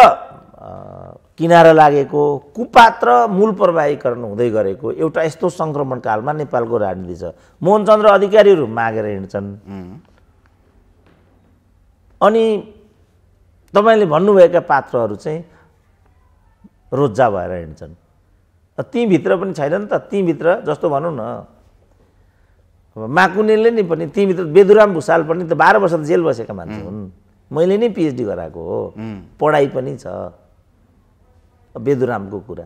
किनारा लागेको कुपात्र मूल प्रवाहीकरण हुँदै गरेको एउटा यस्तो सङ्क्रमणकालमा नेपालको राजनीति छ मोहनचन्द्र अधिकारीहरू मागेर हिँड्छन् अनि तपाईँले भन्नुभएका पात्रहरू चाहिँ रोजा भएर हिँड्छन् तीभित्र पनि छैन नि त तीभित्र जस्तो भनौँ न माकुनेले नि पनि तीभित्र बेदुराम भुसाल पनि त बाह्र वर्ष त जेल बसेका मान्छे हुन् मैले नै पिएचडी गराएको हो पढाइ पनि छ बेदुरामको कुरा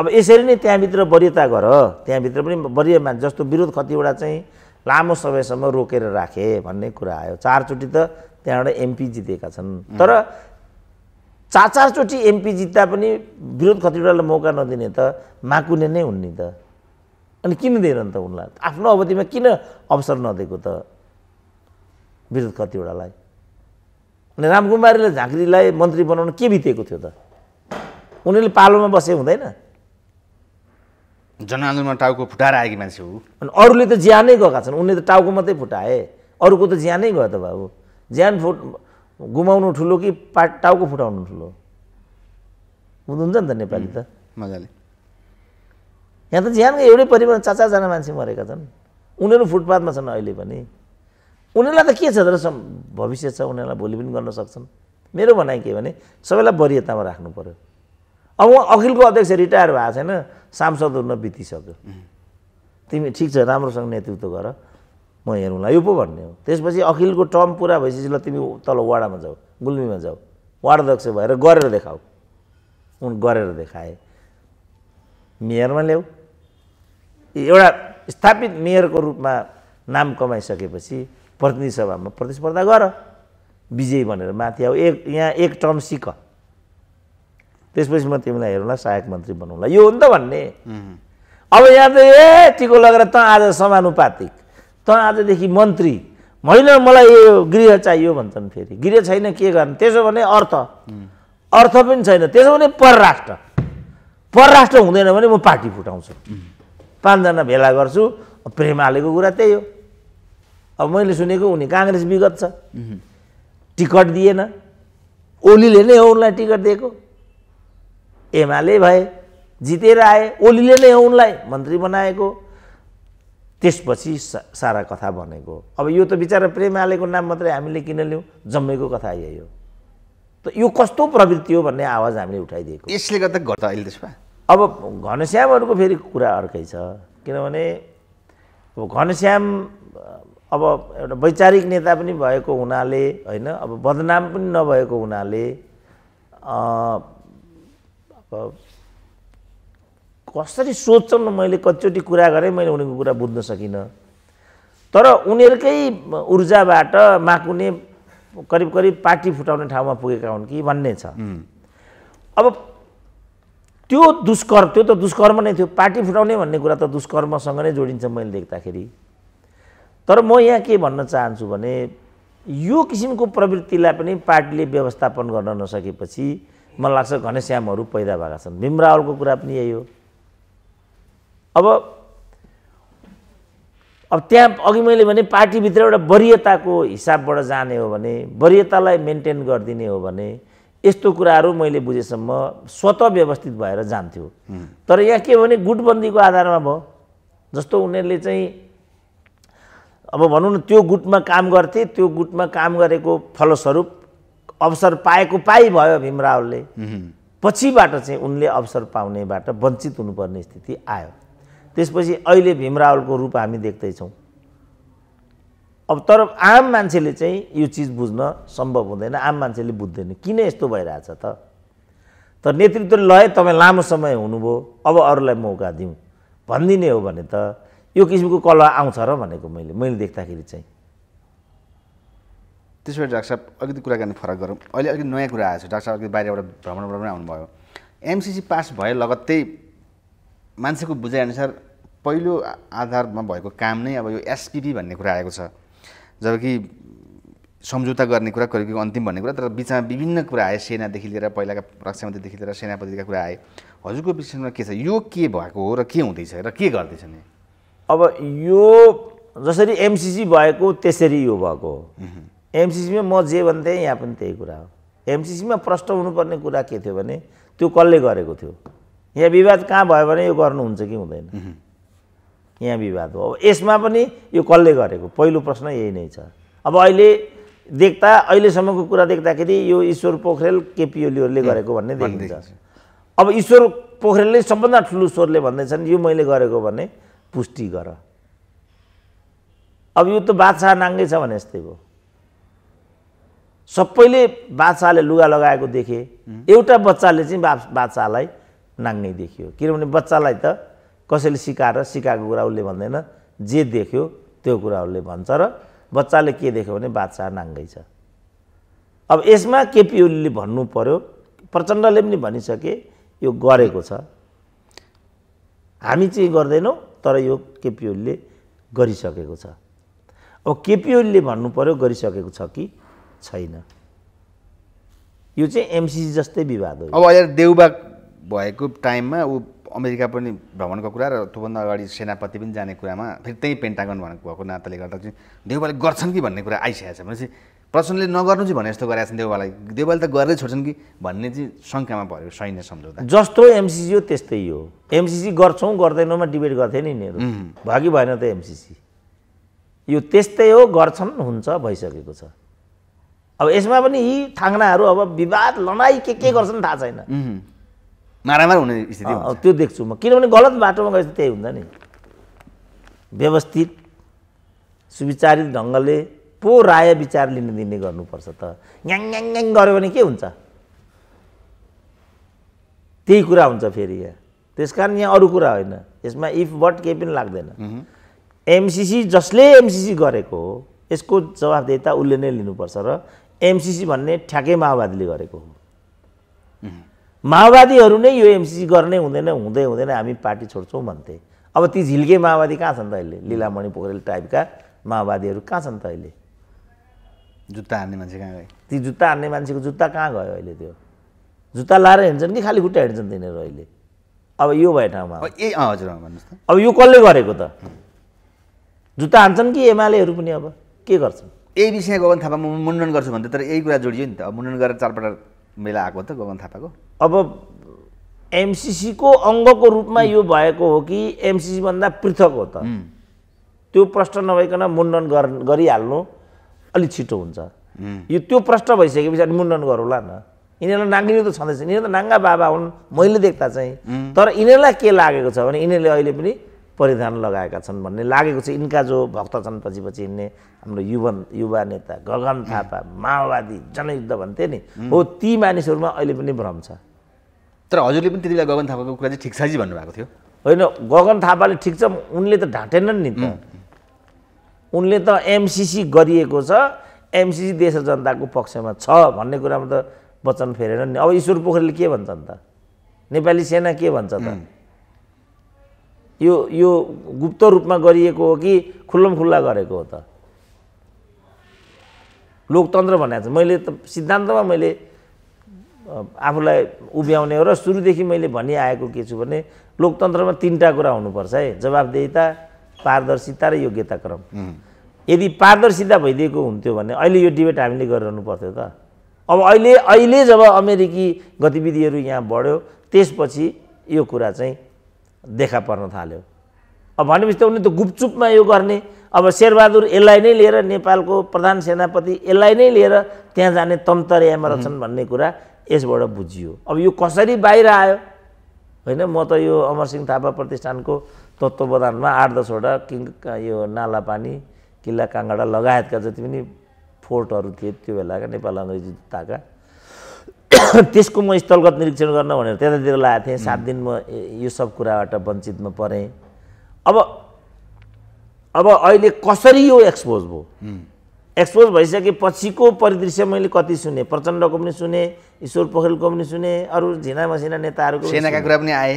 अब यसरी नै त्यहाँभित्र वरियता गर त्यहाँभित्र पनि वरिय मान्छे जस्तो विरोध कतिवटा चाहिँ लामो समयसम्म रोकेर राखे भन्ने कुरा आयो चारचोटि त त्यहाँबाट एमपी जितेका छन् तर चार चारचोटि एमपी जित्दा पनि विरोध खतिवटालाई मौका नदिने त माकुने नै हुन् नि त अनि किन दिएनन् त उनलाई आफ्नो अवधिमा किन अवसर नदिएको त विरोध खतिवटालाई अनि रामकुमारीले झाँक्रीलाई मन्त्री बनाउन के बितेको थियो त उनीहरूले पालोमा बसे हुँदैन जनआन्दोलनमा टाउको फुटाएर आएकी मान्छे हो अनि अरूले त ज्यानै गएका छन् उनले त टाउको मात्रै फुटाए अरूको त ज्यानै गयो त बाबु ज्यान फुट गुमाउनु ठुलो कि पा टाउको फुटाउनु ठुलो बुझ्नुहुन्छ नि त नेपाली त मजाले यहाँ त ज्यानको एउटै परिवार चार चारजना मान्छे मरेका छन् उनीहरू फुटपाथमा छन् अहिले पनि उनीहरूलाई त के छ तर भविष्य छ उनीहरूलाई भोलि पनि गर्न सक्छन् मेरो भनाइ के भने सबैलाई वरियतामा राख्नु पऱ्यो अब उहाँ अखिलको अध्यक्ष रिटायर भएको छैन सांसद हुन बितिसक्यो तिमी ठिक छ राम्रोसँग नेतृत्व गर म हेरौँला यो पो भन्ने हो त्यसपछि अखिलको टर्म पुरा भएपछि ल तिमी तल वाडामा जाऊ गुल्मीमा जाऊ अध्यक्ष भएर गरेर देखाऊ उन गरेर देखाए मेयरमा ल्याऊ एउटा स्थापित मेयरको रूपमा नाम कमाइसकेपछि प्रतिनिधि सभामा प्रतिस्पर्धा गर विजयी भनेर माथि आऊ एक यहाँ एक टर्म सिक त्यसपछि म तिमीलाई हेरौँला सहायक मन्त्री बनाउँला यो हो नि त भन्ने अब यहाँ त ए टिको लगेर त आज समानुपातिक त आजदेखि मन्त्री होइन मलाई यो गृह चाहियो भन्छन् फेरि गृह छैन के गर्ने त्यसो भने अर्थ अर्थ पनि छैन त्यसो भने परराष्ट्र परराष्ट्र हुँदैन भने म पार्टी फुटाउँछु पाँचजना भेला गर्छु प्रेमालेको कुरा त्यही हो अब मैले सुनेको उनी काङ्ग्रेस विगत छ टिकट दिएन ओलीले नै हो उनलाई टिकट दिएको एमाले भए जितेर आए ओलीले नै हो उनलाई मन्त्री बनाएको त्यसपछि सा सारा कथा भनेको अब यो त बिचरा प्रेम आलेको नाम मात्रै हामीले किन लियौँ जम्मेको कथा यही हो त यो कस्तो प्रवृत्ति हो भन्ने आवाज हामीले उठाइदिएको यसले गर्दा गर्दा अहिले त्यसमा अब घनश्यामहरूको फेरि कुरा अर्कै छ किनभने अब घनश्याम अब एउटा वैचारिक नेता पनि भएको हुनाले होइन अब बदनाम पनि नभएको हुनाले अब कसरी सोध्छन् न मैले कतिचोटि कुरा गरेँ मैले उनीहरूको कुरा बुझ्न सकिनँ तर उनीहरूकै ऊर्जाबाट माकुने करिब करिब पार्टी फुटाउने ठाउँमा पुगेका हुन् कि भन्ने छ अब त्यो दुष्कर्म त्यो त दुष्कर्म नै थियो पार्टी फुटाउने भन्ने कुरा त दुष्कर्मसँग नै जोडिन्छ मैले देख्दाखेरि तर म यहाँ के भन्न चाहन्छु भने यो किसिमको प्रवृत्तिलाई पनि पार्टीले व्यवस्थापन गर्न नसकेपछि मलाई लाग्छ घनश्यामहरू पैदा भएका छन् भीमरावलको कुरा पनि यही हो अब अब त्यहाँ अघि मैले भने पार्टीभित्र एउटा वरियताको हिसाबबाट जाने हो भने वरियतालाई मेन्टेन गरिदिने हो भने यस्तो कुराहरू मैले बुझेसम्म स्वत व्यवस्थित भएर जान्थ्यो तर यहाँ के भने गुटबन्दीको आधारमा भयो जस्तो उनीहरूले चाहिँ अब भनौँ न त्यो गुटमा काम गर्थे त्यो गुटमा काम गरेको फलस्वरूप अवसर पाएको पाइ भयो भीमरावलले पछिबाट चाहिँ उनले अवसर पाउनेबाट वञ्चित हुनुपर्ने स्थिति आयो त्यसपछि अहिले भीमरावलको रूप हामी देख्दैछौँ अब तर आम मान्छेले चाहिँ यो चिज बुझ्न सम्भव हुँदैन आम मान्छेले बुझ्दैन किन यस्तो भइरहेछ त तर नेतृत्व लय तपाईँ लामो समय हुनुभयो अब अरूलाई मौका दिउँ भनिदिने हो भने त यो किसिमको कला आउँछ र भनेको मैले मैले देख्दाखेरि चाहिँ त्यसो भए डाक्टर साहब अलिकति कुराकानी फरक गरौँ अहिले अलिकति नयाँ कुरा आएछ डाक्टर साहब अलिकति बाहिरबाट भ्रमणबाट पनि आउनुभयो एमसिसी पास भए लगत्तै मान्छेको बुझाइअनुसार पहिलो आधारमा भएको काम नै अब यो एसपिपी भन्ने कुरा आएको छ जबकि सम्झौता गर्ने कुरा कहिले अन्तिम भन्ने कुरा तर बिचमा विभिन्न कुरा आयो सेनादेखि लिएर पहिलाका रक्षामन्त्रीदेखि लिएर सेनापतिका कुरा आए हजुरको विषयमा के छ यो के भएको हो र के हुँदैछ र के गर्दैछ नि अब यो जसरी एमसिसी भएको त्यसरी यो भएको हो एमसिसीमा म जे भन्थेँ यहाँ पनि त्यही कुरा हो एमसिसीमा प्रष्ट हुनुपर्ने कुरा के थियो भने त्यो कसले गरेको थियो यहाँ विवाद कहाँ भयो भने यो गर्नुहुन्छ कि हुँदैन यहाँ विवाद हो अब यसमा पनि यो कसले गरेको पहिलो प्रश्न यही नै छ अब अहिले देख्दा अहिलेसम्मको कुरा देख्दाखेरि यो ईश्वर पोखरेल केपी ओलीहरूले गरेको भन्ने देखिन्छ अब ईश्वर पोखरेलले सबभन्दा ठुलो स्वरले भन्दैछन् यो मैले गरेको भने पुष्टि गर अब यो त बादशाह नाङ्गै छ भने यस्तै हो सबैले बादशाहले लुगा लगाएको देखे एउटा बच्चाले चाहिँ बा बादशाहलाई नाङ्गै देखियो किनभने बच्चालाई त कसैले सिकाएर सिकाएको कुरा उसले भन्दैन जे देख्यो त्यो कुरा उसले भन्छ र बच्चाले के देख्यो भने बादशाह नाङ्गै छ अब यसमा केपी ओलीले भन्नु पर्यो प्रचण्डले पनि भनिसके यो गरेको छ हामी चाहिँ गर्दैनौँ तर यो केपी ओलीले गरिसकेको छ अब केपी ओलीले भन्नु पर्यो गरिसकेको छ कि छैन यो चाहिँ एमसिसी जस्तै विवाद हो अब अहिले देउबा भएको टाइममा ऊ अमेरिका पनि भ्रमणको कुरा र त्योभन्दा अगाडि सेनापति पनि जाने कुरामा फेरि त्यही पेन्टागन भनेको भएको नाताले गर्दा चाहिँ देउबाले गर्छन् कि भन्ने कुरा आइसकेको छ भनेपछि प्रचण्डले नगर्नु चाहिँ भने जस्तो गरेका छन् देउबालाई देउबाले त गर्दै छोड्छन् कि भन्ने चाहिँ शङ्कामा पऱ्यो सैन्य सम्झौता जस्तो एमसिसी हो त्यस्तै हो एमसिसी गर्छौँ गर्दैनौँमा डिबेट गर्थे नि यिनीहरू भयो कि भएन त एमसिसी यो त्यस्तै हो गर्छन् हुन्छ भइसकेको छ अब यसमा पनि यी थाङ्नाहरू अब विवाद लडाइँ के के गर्छन् थाहा छैन मारामार हुने स्थिति त्यो देख्छु म किनभने गलत बाटोमा गएपछि त्यही हुन्छ नि व्यवस्थित सुविचारित ढङ्गले पो राय विचार लिन दिने गर्नुपर्छ त याङ याङ याङ गऱ्यो भने के हुन्छ त्यही कुरा हुन्छ फेरि यहाँ त्यस कारण यहाँ अरू कुरा होइन यसमा इफ बट केही पनि लाग्दैन एमसिसी जसले एमसिसी गरेको हो यसको जवाबदेता उसले नै लिनुपर्छ र एमसिसी भन्ने ठ्याक्कै माओवादीले गरेको हो माओवादीहरू नै यो एमसिसी गर्ने हुँदैन हुँदै हुँदैन हामी पार्टी छोड्छौँ भन्थे अब ती झिल्के माओवादी कहाँ छन् त अहिले लिलामणि पोखरेल टाइपका माओवादीहरू कहाँ छन् त अहिले जुत्ता हान्ने मान्छे कहाँ गयो ती जुत्ता हान्ने मान्छेको जुत्ता कहाँ गयो अहिले त्यो जुत्ता लाएर हिँड्छन् कि खालि खुट्टा हिँड्छन् तिनीहरू अहिले अब यो भयो ठाउँमा ए हजुर भन्नुहोस् अब यो कसले गरेको त जुत्ता हान्छन् कि एमालेहरू पनि अब के गर्छन् यही विषयमा गगन थापा म मुण्डन गर्छु भन्दा तर यही कुरा जोडियो नि त अब मुण्डन गरेर चारपल्ट मेला आएको त गगन थापाको अब एमसिसीको अङ्गको रूपमा यो भएको हो कि एमसिसीभन्दा पृथक हो त त्यो प्रश्न नभइकन मुन्डन गरिहाल्नु अलिक छिटो हुन्छ यो त्यो प्रश्न भइसके पछाडि मुन्डन गरौँला न यिनीहरूलाई नाङ्गिनु त छँदैछ यिनीहरू त नाङ्गा बाबा हुन् मैले देख्दा चाहिँ तर यिनीहरूलाई के लागेको छ भने यिनीहरूले अहिले पनि परिधान लगाएका छन् भन्ने लागेको छ यिनका जो भक्त छन् पछि पछि हिँड्ने हाम्रो युवन युवा नेता गगन थापा माओवादी जनयुद्ध भन्थे नि हो ती मानिसहरूमा अहिले पनि भ्रम छ तर हजुरले पनि त्यति बेला गगन थापाको कुरा चाहिँ ठिक छ जी भन्नुभएको थियो होइन गगन थापाले ठिक छ उनले त ढाँटेनन् नि त उनले त एमसिसी गरिएको छ एमसिसी देश र जनताको पक्षमा छ भन्ने कुरामा त वचन फेरेनन् नि अब ईश्वर पोखरेलले के भन्छन् त नेपाली सेना के भन्छ त यो यो गुप्त रूपमा गरिएको हो कि खुल्लम खुल्ला गरेको हो त लोकतन्त्र भनेको छ मैले त सिद्धान्तमा मैले आफूलाई उभ्याउने हो र सुरुदेखि मैले भनिआएको के छु भने लोकतन्त्रमा तिनवटा कुरा हुनुपर्छ है जवाबदेता पारदर्शिता र योग्यताक्रम यदि पारदर्शिता भइदिएको हुन्थ्यो भने अहिले यो डिबेट हामीले गरिरहनु पर्थ्यो त अब अहिले अहिले जब अमेरिकी गतिविधिहरू यहाँ बढ्यो त्यसपछि यो कुरा चाहिँ देखा पर्न थाल्यो अब भनेपछि त उनी त गुपचुपमा यो गर्ने अब शेरबहादुर यसलाई नै लिएर नेपालको प्रधान सेनापति यसलाई नै लिएर त्यहाँ जाने यहाँमा रहेछन् भन्ने कुरा यसबाट बुझियो अब यो कसरी बाहिर आयो होइन म त यो अमरसिंह थापा प्रतिष्ठानको तत्त्वावधानमा आठ दसवटा किङ यो नाला पानी किल्ला काङ्गडा लगायतका जति पनि फोर्टहरू थिए त्यो बेलाका नेपाल अङ्ग्रेजी ताका त्यसको म स्थलगत निरीक्षण गर्न भनेर त्यतातिर लगाएको थिएँ सात दिन म यो सब कुराबाट वञ्चितमा परेँ अब अब अहिले कसरी यो एक्सपोज भयो एक्सपोज भइसकेपछिको परिदृश्य मैले कति सुने प्रचण्डको पनि सुने ईश्वर पोखरेलको पनि सुने अरू झिना मसिना नेताहरूको सेनाका कुरा पनि आए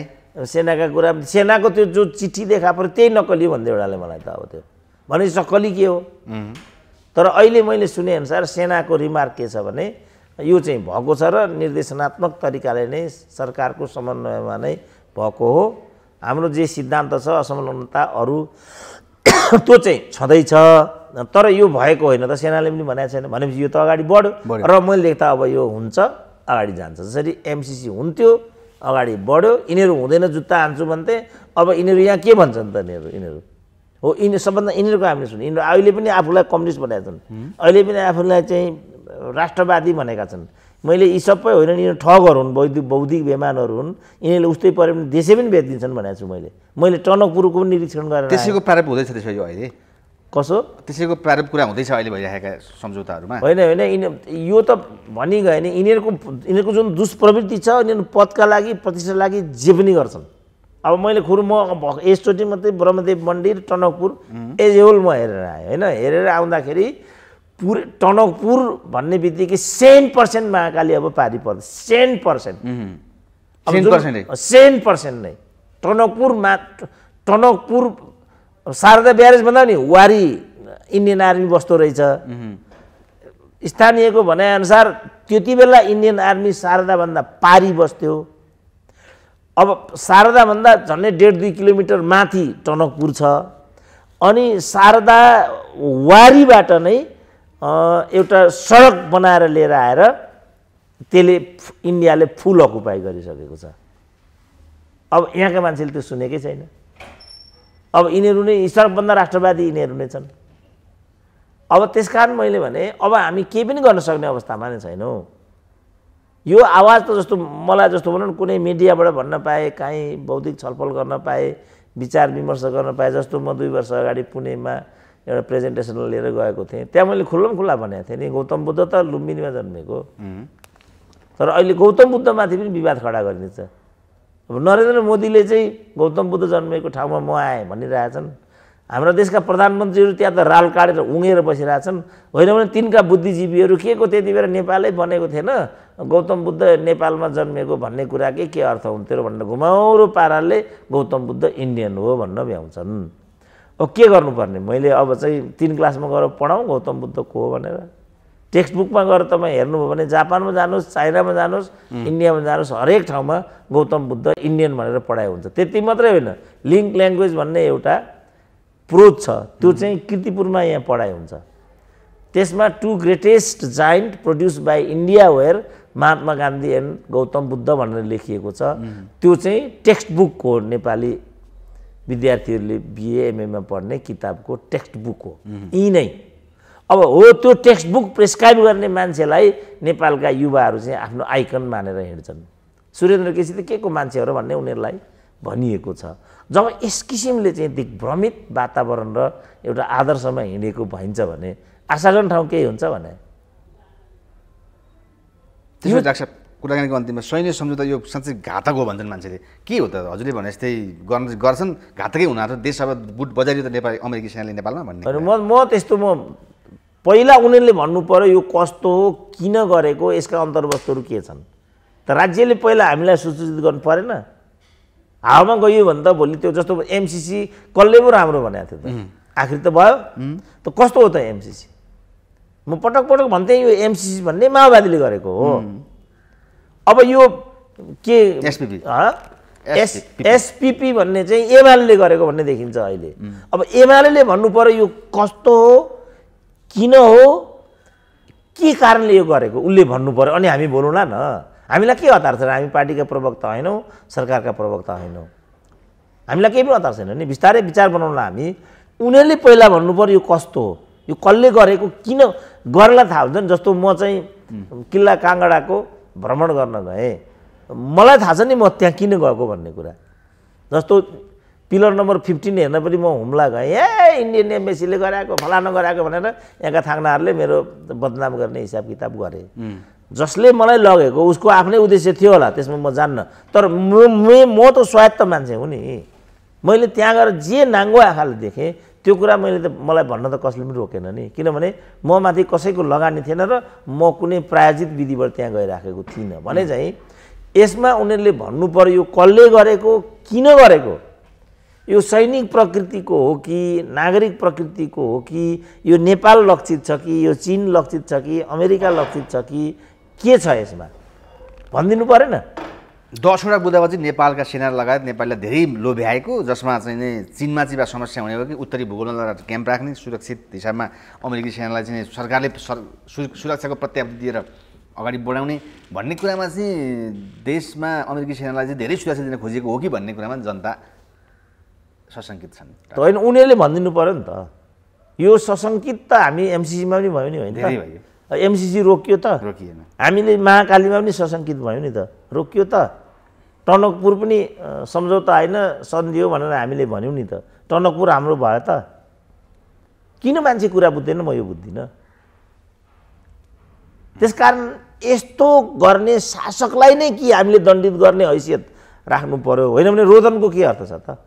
सेनाका कुरा सेनाको त्यो जो चिठी देखा पऱ्यो त्यही नकलियो भन्दै एउटाले मलाई त अब त्यो भनेपछि सकली के हो तर अहिले मैले सुने अनुसार सेनाको रिमार्क के छ भने यो चाहिँ भएको छ र निर्देशनात्मक तरिकाले नै सरकारको समन्वयमा नै भएको हो हाम्रो जे सिद्धान्त छ असंलग्नता अरू त्यो चाहिँ छँदैछ तर यो भएको होइन त सेनाले पनि भनेको छैन भनेपछि यो त अगाडि बढ्यो र मैले लेख्दा अब यो हुन्छ अगाडि जान्छ जसरी एमसिसी हुन्थ्यो अगाडि बढ्यो यिनीहरू हुँदैन जुत्ता हान्छु भन्थे अब यिनीहरू यहाँ के भन्छन् त यिनीहरू यिनीहरू हो यिनीहरू सबभन्दा यिनीहरूको हामीले सुन्यो यिनीहरू अहिले पनि आफूलाई कम्युनिस्ट बनाएका छन् अहिले पनि आफूलाई चाहिँ राष्ट्रवादी भनेका छन् मैले यी सबै होइन यिनीहरू ठगहरू हुन् बौद्धिक बौद्धिक बेमानहरू हुन् यिनीहरूले उस्तै पऱ्यो भने देशै पनि बेचिदिन्छन् भनेको छु मैले मैले टनकपुरको पनि निरीक्षण गरेर त्यसैको प्रारूप हुँदैछ त्यसो यो अहिले कसो त्यसैको प्रारूप कुरा हुँदैछ अहिले भइरहेका सम्झौताहरूमा होइन होइन यिनी यो त गयो भने यिनीहरूको यिनीहरूको जुन दुष्प्रवृत्ति छ यिनीहरू पदका लागि प्रतिष्ठा लागि जे पनि गर्छन् अब मैले खुरु म यसचोटि मात्रै ब्रह्मदेव मन्दिर टनकपुर एज होल म हेरेर आएँ होइन हेरेर आउँदाखेरि पुर टनकपुर भन्ने बित्तिकै सेन पर्सेन्ट महाकाली अब पारी पर्छ सेन पर्सेन्ट सेन पर्सेन्ट नै टनकपुरमा टनकपुर शारदा ब्यारेजभन्दा नि वारी इन्डियन आर्मी बस्दो रहेछ स्थानीयको भनाइअनुसार त्यति बेला इन्डियन आर्मी शारदाभन्दा पारी बस्थ्यो अब शारदाभन्दा झन्डै डेढ दुई किलोमिटर माथि टनकपुर छ अनि शारदा वारीबाट नै एउटा सडक बनाएर लिएर आएर त्यसले इन्डियाले फुल अकुपाई गरिसकेको छ अब यहाँका मान्छेले त्यो सुनेकै छैन अब यिनीहरू नै सबभन्दा राष्ट्रवादी यिनीहरू नै छन् अब त्यसकारण मैले भने अब हामी केही पनि गर्न सक्ने अवस्थामा नै छैनौँ यो आवाज त जस्तो मलाई जस्तो भनौँ न कुनै मिडियाबाट भन्न पाएँ काहीँ बौद्धिक छलफल गर्न पाएँ विचार विमर्श गर्न पाएँ जस्तो म दुई वर्ष अगाडि पुणेमा एउटा प्रेजेन्टेसन लिएर गएको थिएँ त्यहाँ मैले खुल्लम खुल्ला भनेको थिएँ नि गौतम बुद्ध त लुम्बिनीमा जन्मेको तर अहिले गौतम बुद्धमाथि पनि विवाद खडा गरिदिन्छ अब नरेन्द्र मोदीले चाहिँ गौतम बुद्ध जन्मेको ठाउँमा म आएँ भनिरहेछन् हाम्रो देशका प्रधानमन्त्रीहरू त्यहाँ त राल काटेर उँगेर बसिरहेछन् होइन भने तिनका बुद्धिजीवीहरू के को त्यति बेला नेपालै बनेको थिएन गौतम बुद्ध नेपालमा जन्मेको भन्ने कुराकै के अर्थ हुन्थ्यो भनेर घुमाउरो पाराले गौतम बुद्ध इन्डियन हो भन्न भ्याउँछन् के गर्नुपर्ने मैले अब चाहिँ तिन क्लासमा गएर पढाउँ गौतम बुद्ध को हो भनेर टेक्स्ट बुकमा गएर तपाईँ हेर्नुभयो भने जापानमा जानुहोस् चाइनामा जानुहोस् इन्डियामा जानुहोस् हरेक ठाउँमा गौतम बुद्ध इन्डियन भनेर पढाइ हुन्छ त्यति मात्रै होइन लिङ्क ल्याङ्ग्वेज भन्ने एउटा प्रोच छ त्यो चाहिँ किर्तिपुरमा यहाँ पढाइ हुन्छ त्यसमा to greatest giant produce by India where Mahatma Gandhi and Gautam Buddha भनेर लेखिएको छ त्यो चाहिँ टेक्स्ट बुकको नेपाली विद्यार्थीहरूले बिएएमएमा पढ्ने किताबको टेक्स्ट बुक हो यी नै अब हो त्यो टेक्स्ट बुक प्रिस्क्राइब गर्ने मान्छेलाई नेपालका युवाहरू चाहिँ आफ्नो आइकन मानेर हिँड्छन् सुरेन्द्र केसी त के को मान्छे र भन्ने उनीहरूलाई भनिएको छ जब यस किसिमले चाहिँ दिग्भ्रमित वातावरण र एउटा आदर्शमा हिँडेको भइन्छ भने आशा ठाउँ केही हुन्छ भने कुराकानीको अन्तिममा सैन्य सम्झौता यो साँच्चै घातक हो भन्छन् मान्छेले के हो त हजुरले भने जस्तै गर्न गर्छन् घातकै हुनाहरू देश अब बुट बजारियो त नेपाली अमेरिकी सेनाले नेपालमा भन्ने म म त्यस्तो म पहिला उनीहरूले भन्नु पऱ्यो यो कस्तो हो किन गरेको यसका अन्तर्वस्तुहरू के छन् त राज्यले पहिला हामीलाई सूचित गर्नु परेन हावामा गयो भने त भोलि त्यो जस्तो एमसिसी कसले पो राम्रो भनेको थियो त आखिर त भयो त कस्तो हो त एमसिसी म पटक पटक भन्थेँ यो एमसिसी भन्ने माओवादीले गरेको हो अब यो के एसपिपी एस एसपिपी भन्ने चाहिँ एमाले गरेको भन्ने देखिन्छ अहिले अब एमाले भन्नु पऱ्यो यो कस्तो हो किन हो के कारणले यो गरेको उसले भन्नु पऱ्यो अनि हामी बोलौँला न हामीलाई के हतार छैन हामी पार्टीका प्रवक्ता होइनौँ सरकारका प्रवक्ता होइनौँ हामीलाई केही पनि हतार छैन नि बिस्तारै विचार बनाउनलाई हामी उनीहरूले पहिला भन्नु पऱ्यो यो कस्तो हो यो कसले गरेको किन गर्नलाई थाहा हुन्छ नि जस्तो म चाहिँ किल्ला काङ्गडाको भ्रमण गर्न गएँ मलाई थाहा छ नि म त्यहाँ किन गएको भन्ने कुरा जस्तो पिलर नम्बर फिफ्टिन हेर्न पनि म हुम्ला गएँ ए इन्डियन एम्बेसीले गराएको फलाना गराएको भनेर यहाँका थाङ्नाहरूले मेरो बदनाम गर्ने हिसाब किताब गरेँ जसले मलाई लगेको उसको आफ्नै उद्देश्य थियो होला त्यसमा म जान्न तर म त स्वायत्त मान्छे हो नि मैले त्यहाँ गएर जे नाङ्गो आँखाले देखेँ त्यो कुरा मैले त मलाई भन्न त कसले पनि रोकेन नि किनभने म माथि कसैको लगानी थिएन र म कुनै प्रायोजित विधिबाट त्यहाँ गइराखेको थिइनँ भने चाहिँ यसमा उनीहरूले भन्नु पऱ्यो कसले गरेको किन गरेको यो सैनिक प्रकृतिको हो कि नागरिक प्रकृतिको हो कि यो नेपाल लक्षित छ कि यो चिन लक्षित छ कि अमेरिका लक्षित छ कि के छ यसमा भनिदिनु परेन दसवटा बुदाबाजी नेपालका सेना लगायत नेपालीलाई धेरै लोभ्याएको जसमा चाहिँ नै चिनमा चाहिँ समस्या हुने हो कि उत्तरी भूगोलमा क्याम्प राख्ने सुरक्षित हिसाबमा अमेरिकी सेनालाई चाहिँ सरकारले सुरक्षाको प्रत्याप्ति दिएर अगाडि बढाउने भन्ने कुरामा चाहिँ देशमा अमेरिकी सेनालाई चाहिँ धेरै सुरक्षा दिन खोजेको हो कि भन्ने कुरामा जनता सशङ्कित छन् होइन उनीहरूले भनिदिनु पऱ्यो नि त यो सशङ्कित त हामी एमसिसीमा पनि भयो नि होइन एमसिसी रोकियो त रोकिएन हामीले महाकालीमा पनि सशङ्कित भयो नि त रोकियो त टनकपुर पनि सम्झौता होइन सन्धि हो भनेर हामीले भन्यौँ नि त टनकपुर हाम्रो भयो त किन मान्छे कुरा बुझ्दैन म यो बुझ्दिनँ त्यसकारण यस्तो गर्ने शासकलाई नै कि हामीले दण्डित गर्ने हैसियत राख्नु पऱ्यो होइन भने रोदनको के अर्थ छ त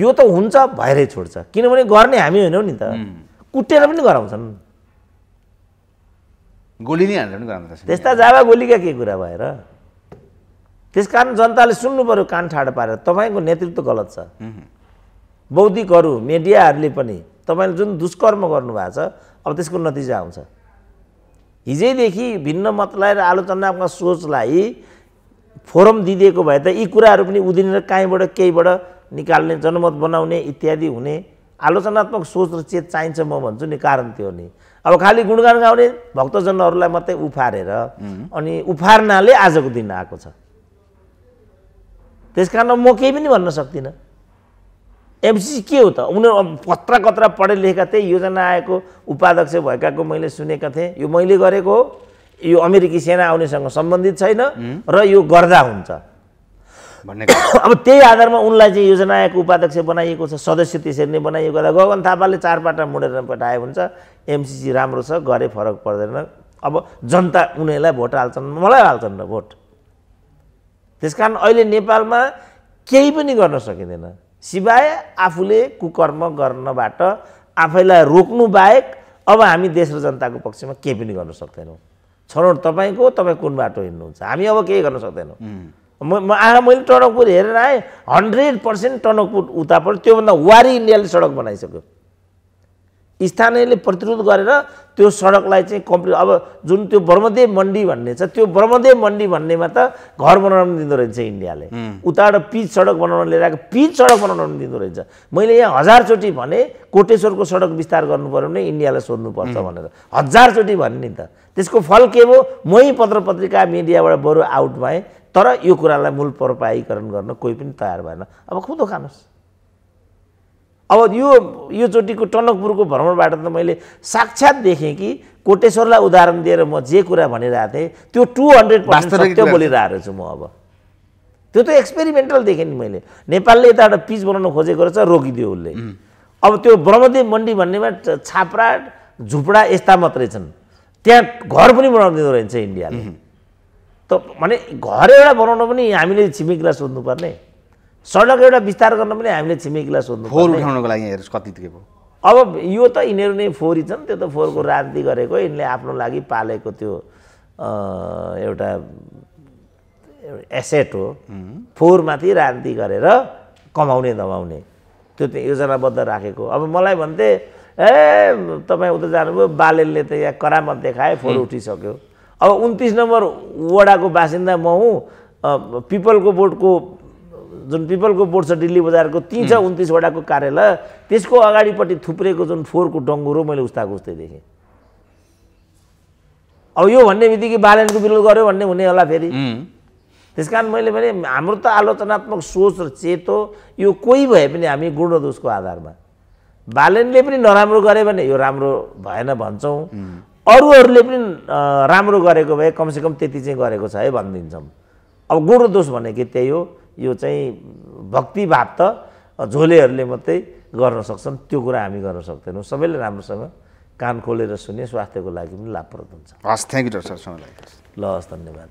यो त हुन्छ भएरै छोड्छ किनभने गर्ने हामी होइनौँ नि त कुटेर पनि गराउँछन् गोली नै हालेर पनि गराउँछ त्यस्ता जाबा गोलीका के कुरा भएर कारण जनताले सुन्नु पऱ्यो कान ठाडो पारेर तपाईँको नेतृत्व गलत छ बौद्धिकहरू मिडियाहरूले पनि तपाईँले जुन दुष्कर्म गर्नुभएको छ अब त्यसको नतिजा आउँछ हिजैदेखि भिन्न मतलाई र आलोचनात्मक सोचलाई फोरम दिइदिएको भए त यी कुराहरू पनि उदिनेर काहीँबाट केहीबाट निकाल्ने जनमत बनाउने इत्यादि हुने आलोचनात्मक सोच र चेत चाहिन्छ म भन्छु नि कारण त्यो नि अब खालि गुणगान गाउने भक्तजनहरूलाई मात्रै उफारेर अनि उफार्नाले आजको दिन आएको छ त्यस कारण म केही पनि भन्न सक्दिनँ एमसिसी के हो त उनीहरू पत्र कत्रा पढे लेखेका थिए योजना आएको उपाध्यक्ष भएकाको मैले सुनेका थिएँ यो मैले गरेको हो यो अमेरिकी सेना आउनेसँग सम्बन्धित छैन र यो गर्दा हुन्छ भन्ने अब त्यही आधारमा उनलाई चाहिँ योजना आएको उपाध्यक्ष बनाइएको छ सदस्य त्यसरी नै बनाइएको गर्दा गगन थापाले चारपाटा मोडेर पठायो हुन्छ एमसिसी राम्रो छ गरे फरक पर्दैन अब जनता उनीहरूलाई भोट हाल्छन् मलाई हाल्छन् र भोट त्यस कारण अहिले नेपालमा केही पनि गर्न सकिँदैन सिवाय आफूले कुकर्म गर्नबाट आफैलाई रोक्नु बाहेक अब हामी देश र जनताको पक्षमा केही पनि गर्न सक्दैनौँ छनौट तपाईँको तपाईँ कुन बाटो हिँड्नुहुन्छ हामी अब केही गर्न सक्दैनौँ म म आ मैले टनकपुर हेरेर आएँ हन्ड्रेड पर्सेन्ट टनकपुर उता पऱ्यो त्योभन्दा वारी इन्डियाले सडक बनाइसक्यो स्थानीयले प्रतिरोध गरेर त्यो सडकलाई चाहिँ कम्प्लिट अब जुन त्यो ब्रह्मदेव मण्डी भन्ने छ त्यो ब्रह्मदेव मण्डी भन्नेमा त घर बनाउन दिँदो रहेछ इन्डियाले उताबाट पिच सडक बनाउन लिएर आएको पिच सडक बनाउन दिँदो रहेछ मैले यहाँ हजारचोटि भने कोटेश्वरको सडक विस्तार गर्नु पऱ्यो भने इन्डियालाई सोध्नुपर्छ भनेर हजारचोटि भने नि त त्यसको फल के भयो मै पत्र पत्रिका मिडियाबाट बरु आउट भएँ तर यो कुरालाई मूल प्रपाईकरण गर्न कोही पनि तयार भएन अब खुदो खानुहोस् अब यो यो चोटिको टनकपुरको भ्रमणबाट त मैले साक्षात देखेँ कि कोटेश्वरलाई उदाहरण दिएर म जे कुरा भनिरहेको थिएँ त्यो टु हन्ड्रेड पर्सेन्ट सत्य बोलिरहेको छु म अब त्यो त एक्सपेरिमेन्टल देखेँ नि मैले नेपालले यता एउटा पिच बनाउन खोजेको रहेछ रोकिदियो उसले अब त्यो ब्रह्मदेव मण्डी भन्नेमा छाप्रा झुप्रा यस्ता मात्रै छन् त्यहाँ घर पनि बनाउनु दिँदो रहेछ इन्डियाले त भने घर एउटा बनाउन पनि हामीले छिमेकीलाई सोध्नुपर्ने सडक एउटा विस्तार गर्न पनि हामीले छिमेकीलाई सोध्नु फोहोर उठाउनको लागि कति भयो अब यो त यिनीहरू नै फोहोरी छन् त्यो त फोहोरको राजनीति गरेको यिनले आफ्नो लागि पालेको त्यो एउटा एसेट हो फोहोरमाथि राजनीति गरेर कमाउने दमाउने त्यो त योजनाबद्ध राखेको अब मलाई भन्थे ए तपाईँ उता जानुभयो बालेलले त यहाँ करामत देखाए फोहोर उठिसक्यो अब उन्तिस नम्बर वडाको बासिन्दा म हुँ पिपलको बोर्डको जुन पिपलको बोर्ड छ दिल्ली बजारको तिन छ उन्तिसवटाको कार्यालय त्यसको अगाडिपट्टि थुप्रेको जुन फोहोरको डङ्गुरो मैले उस्ताको उस्तै देखेँ अब यो भन्ने बित्तिकै बालनको विरोध गर्यो भन्ने हुने होला फेरि त्यस कारण मैले भने हाम्रो त आलोचनात्मक सोच र चेतो यो कोही भए पनि हामी गुणदोषको आधारमा बालनले पनि नराम्रो गरे भने यो राम्रो भएन भन्छौँ अरूहरूले पनि राम्रो गरेको भए कमसेकम त्यति चाहिँ गरेको छ है भनिदिन्छौँ अब गुणदोष दोष भनेको त्यही हो यो चाहिँ भक्तिभाव त झोलेहरूले मात्रै गर्न सक्छन् त्यो कुरा हामी गर्न सक्दैनौँ सबैले राम्रोसँग कान खोलेर सुने स्वास्थ्यको लागि पनि लाभप्रद हुन्छ हस् थ्याङ्क यू डाक्टर ल हस् धन्यवाद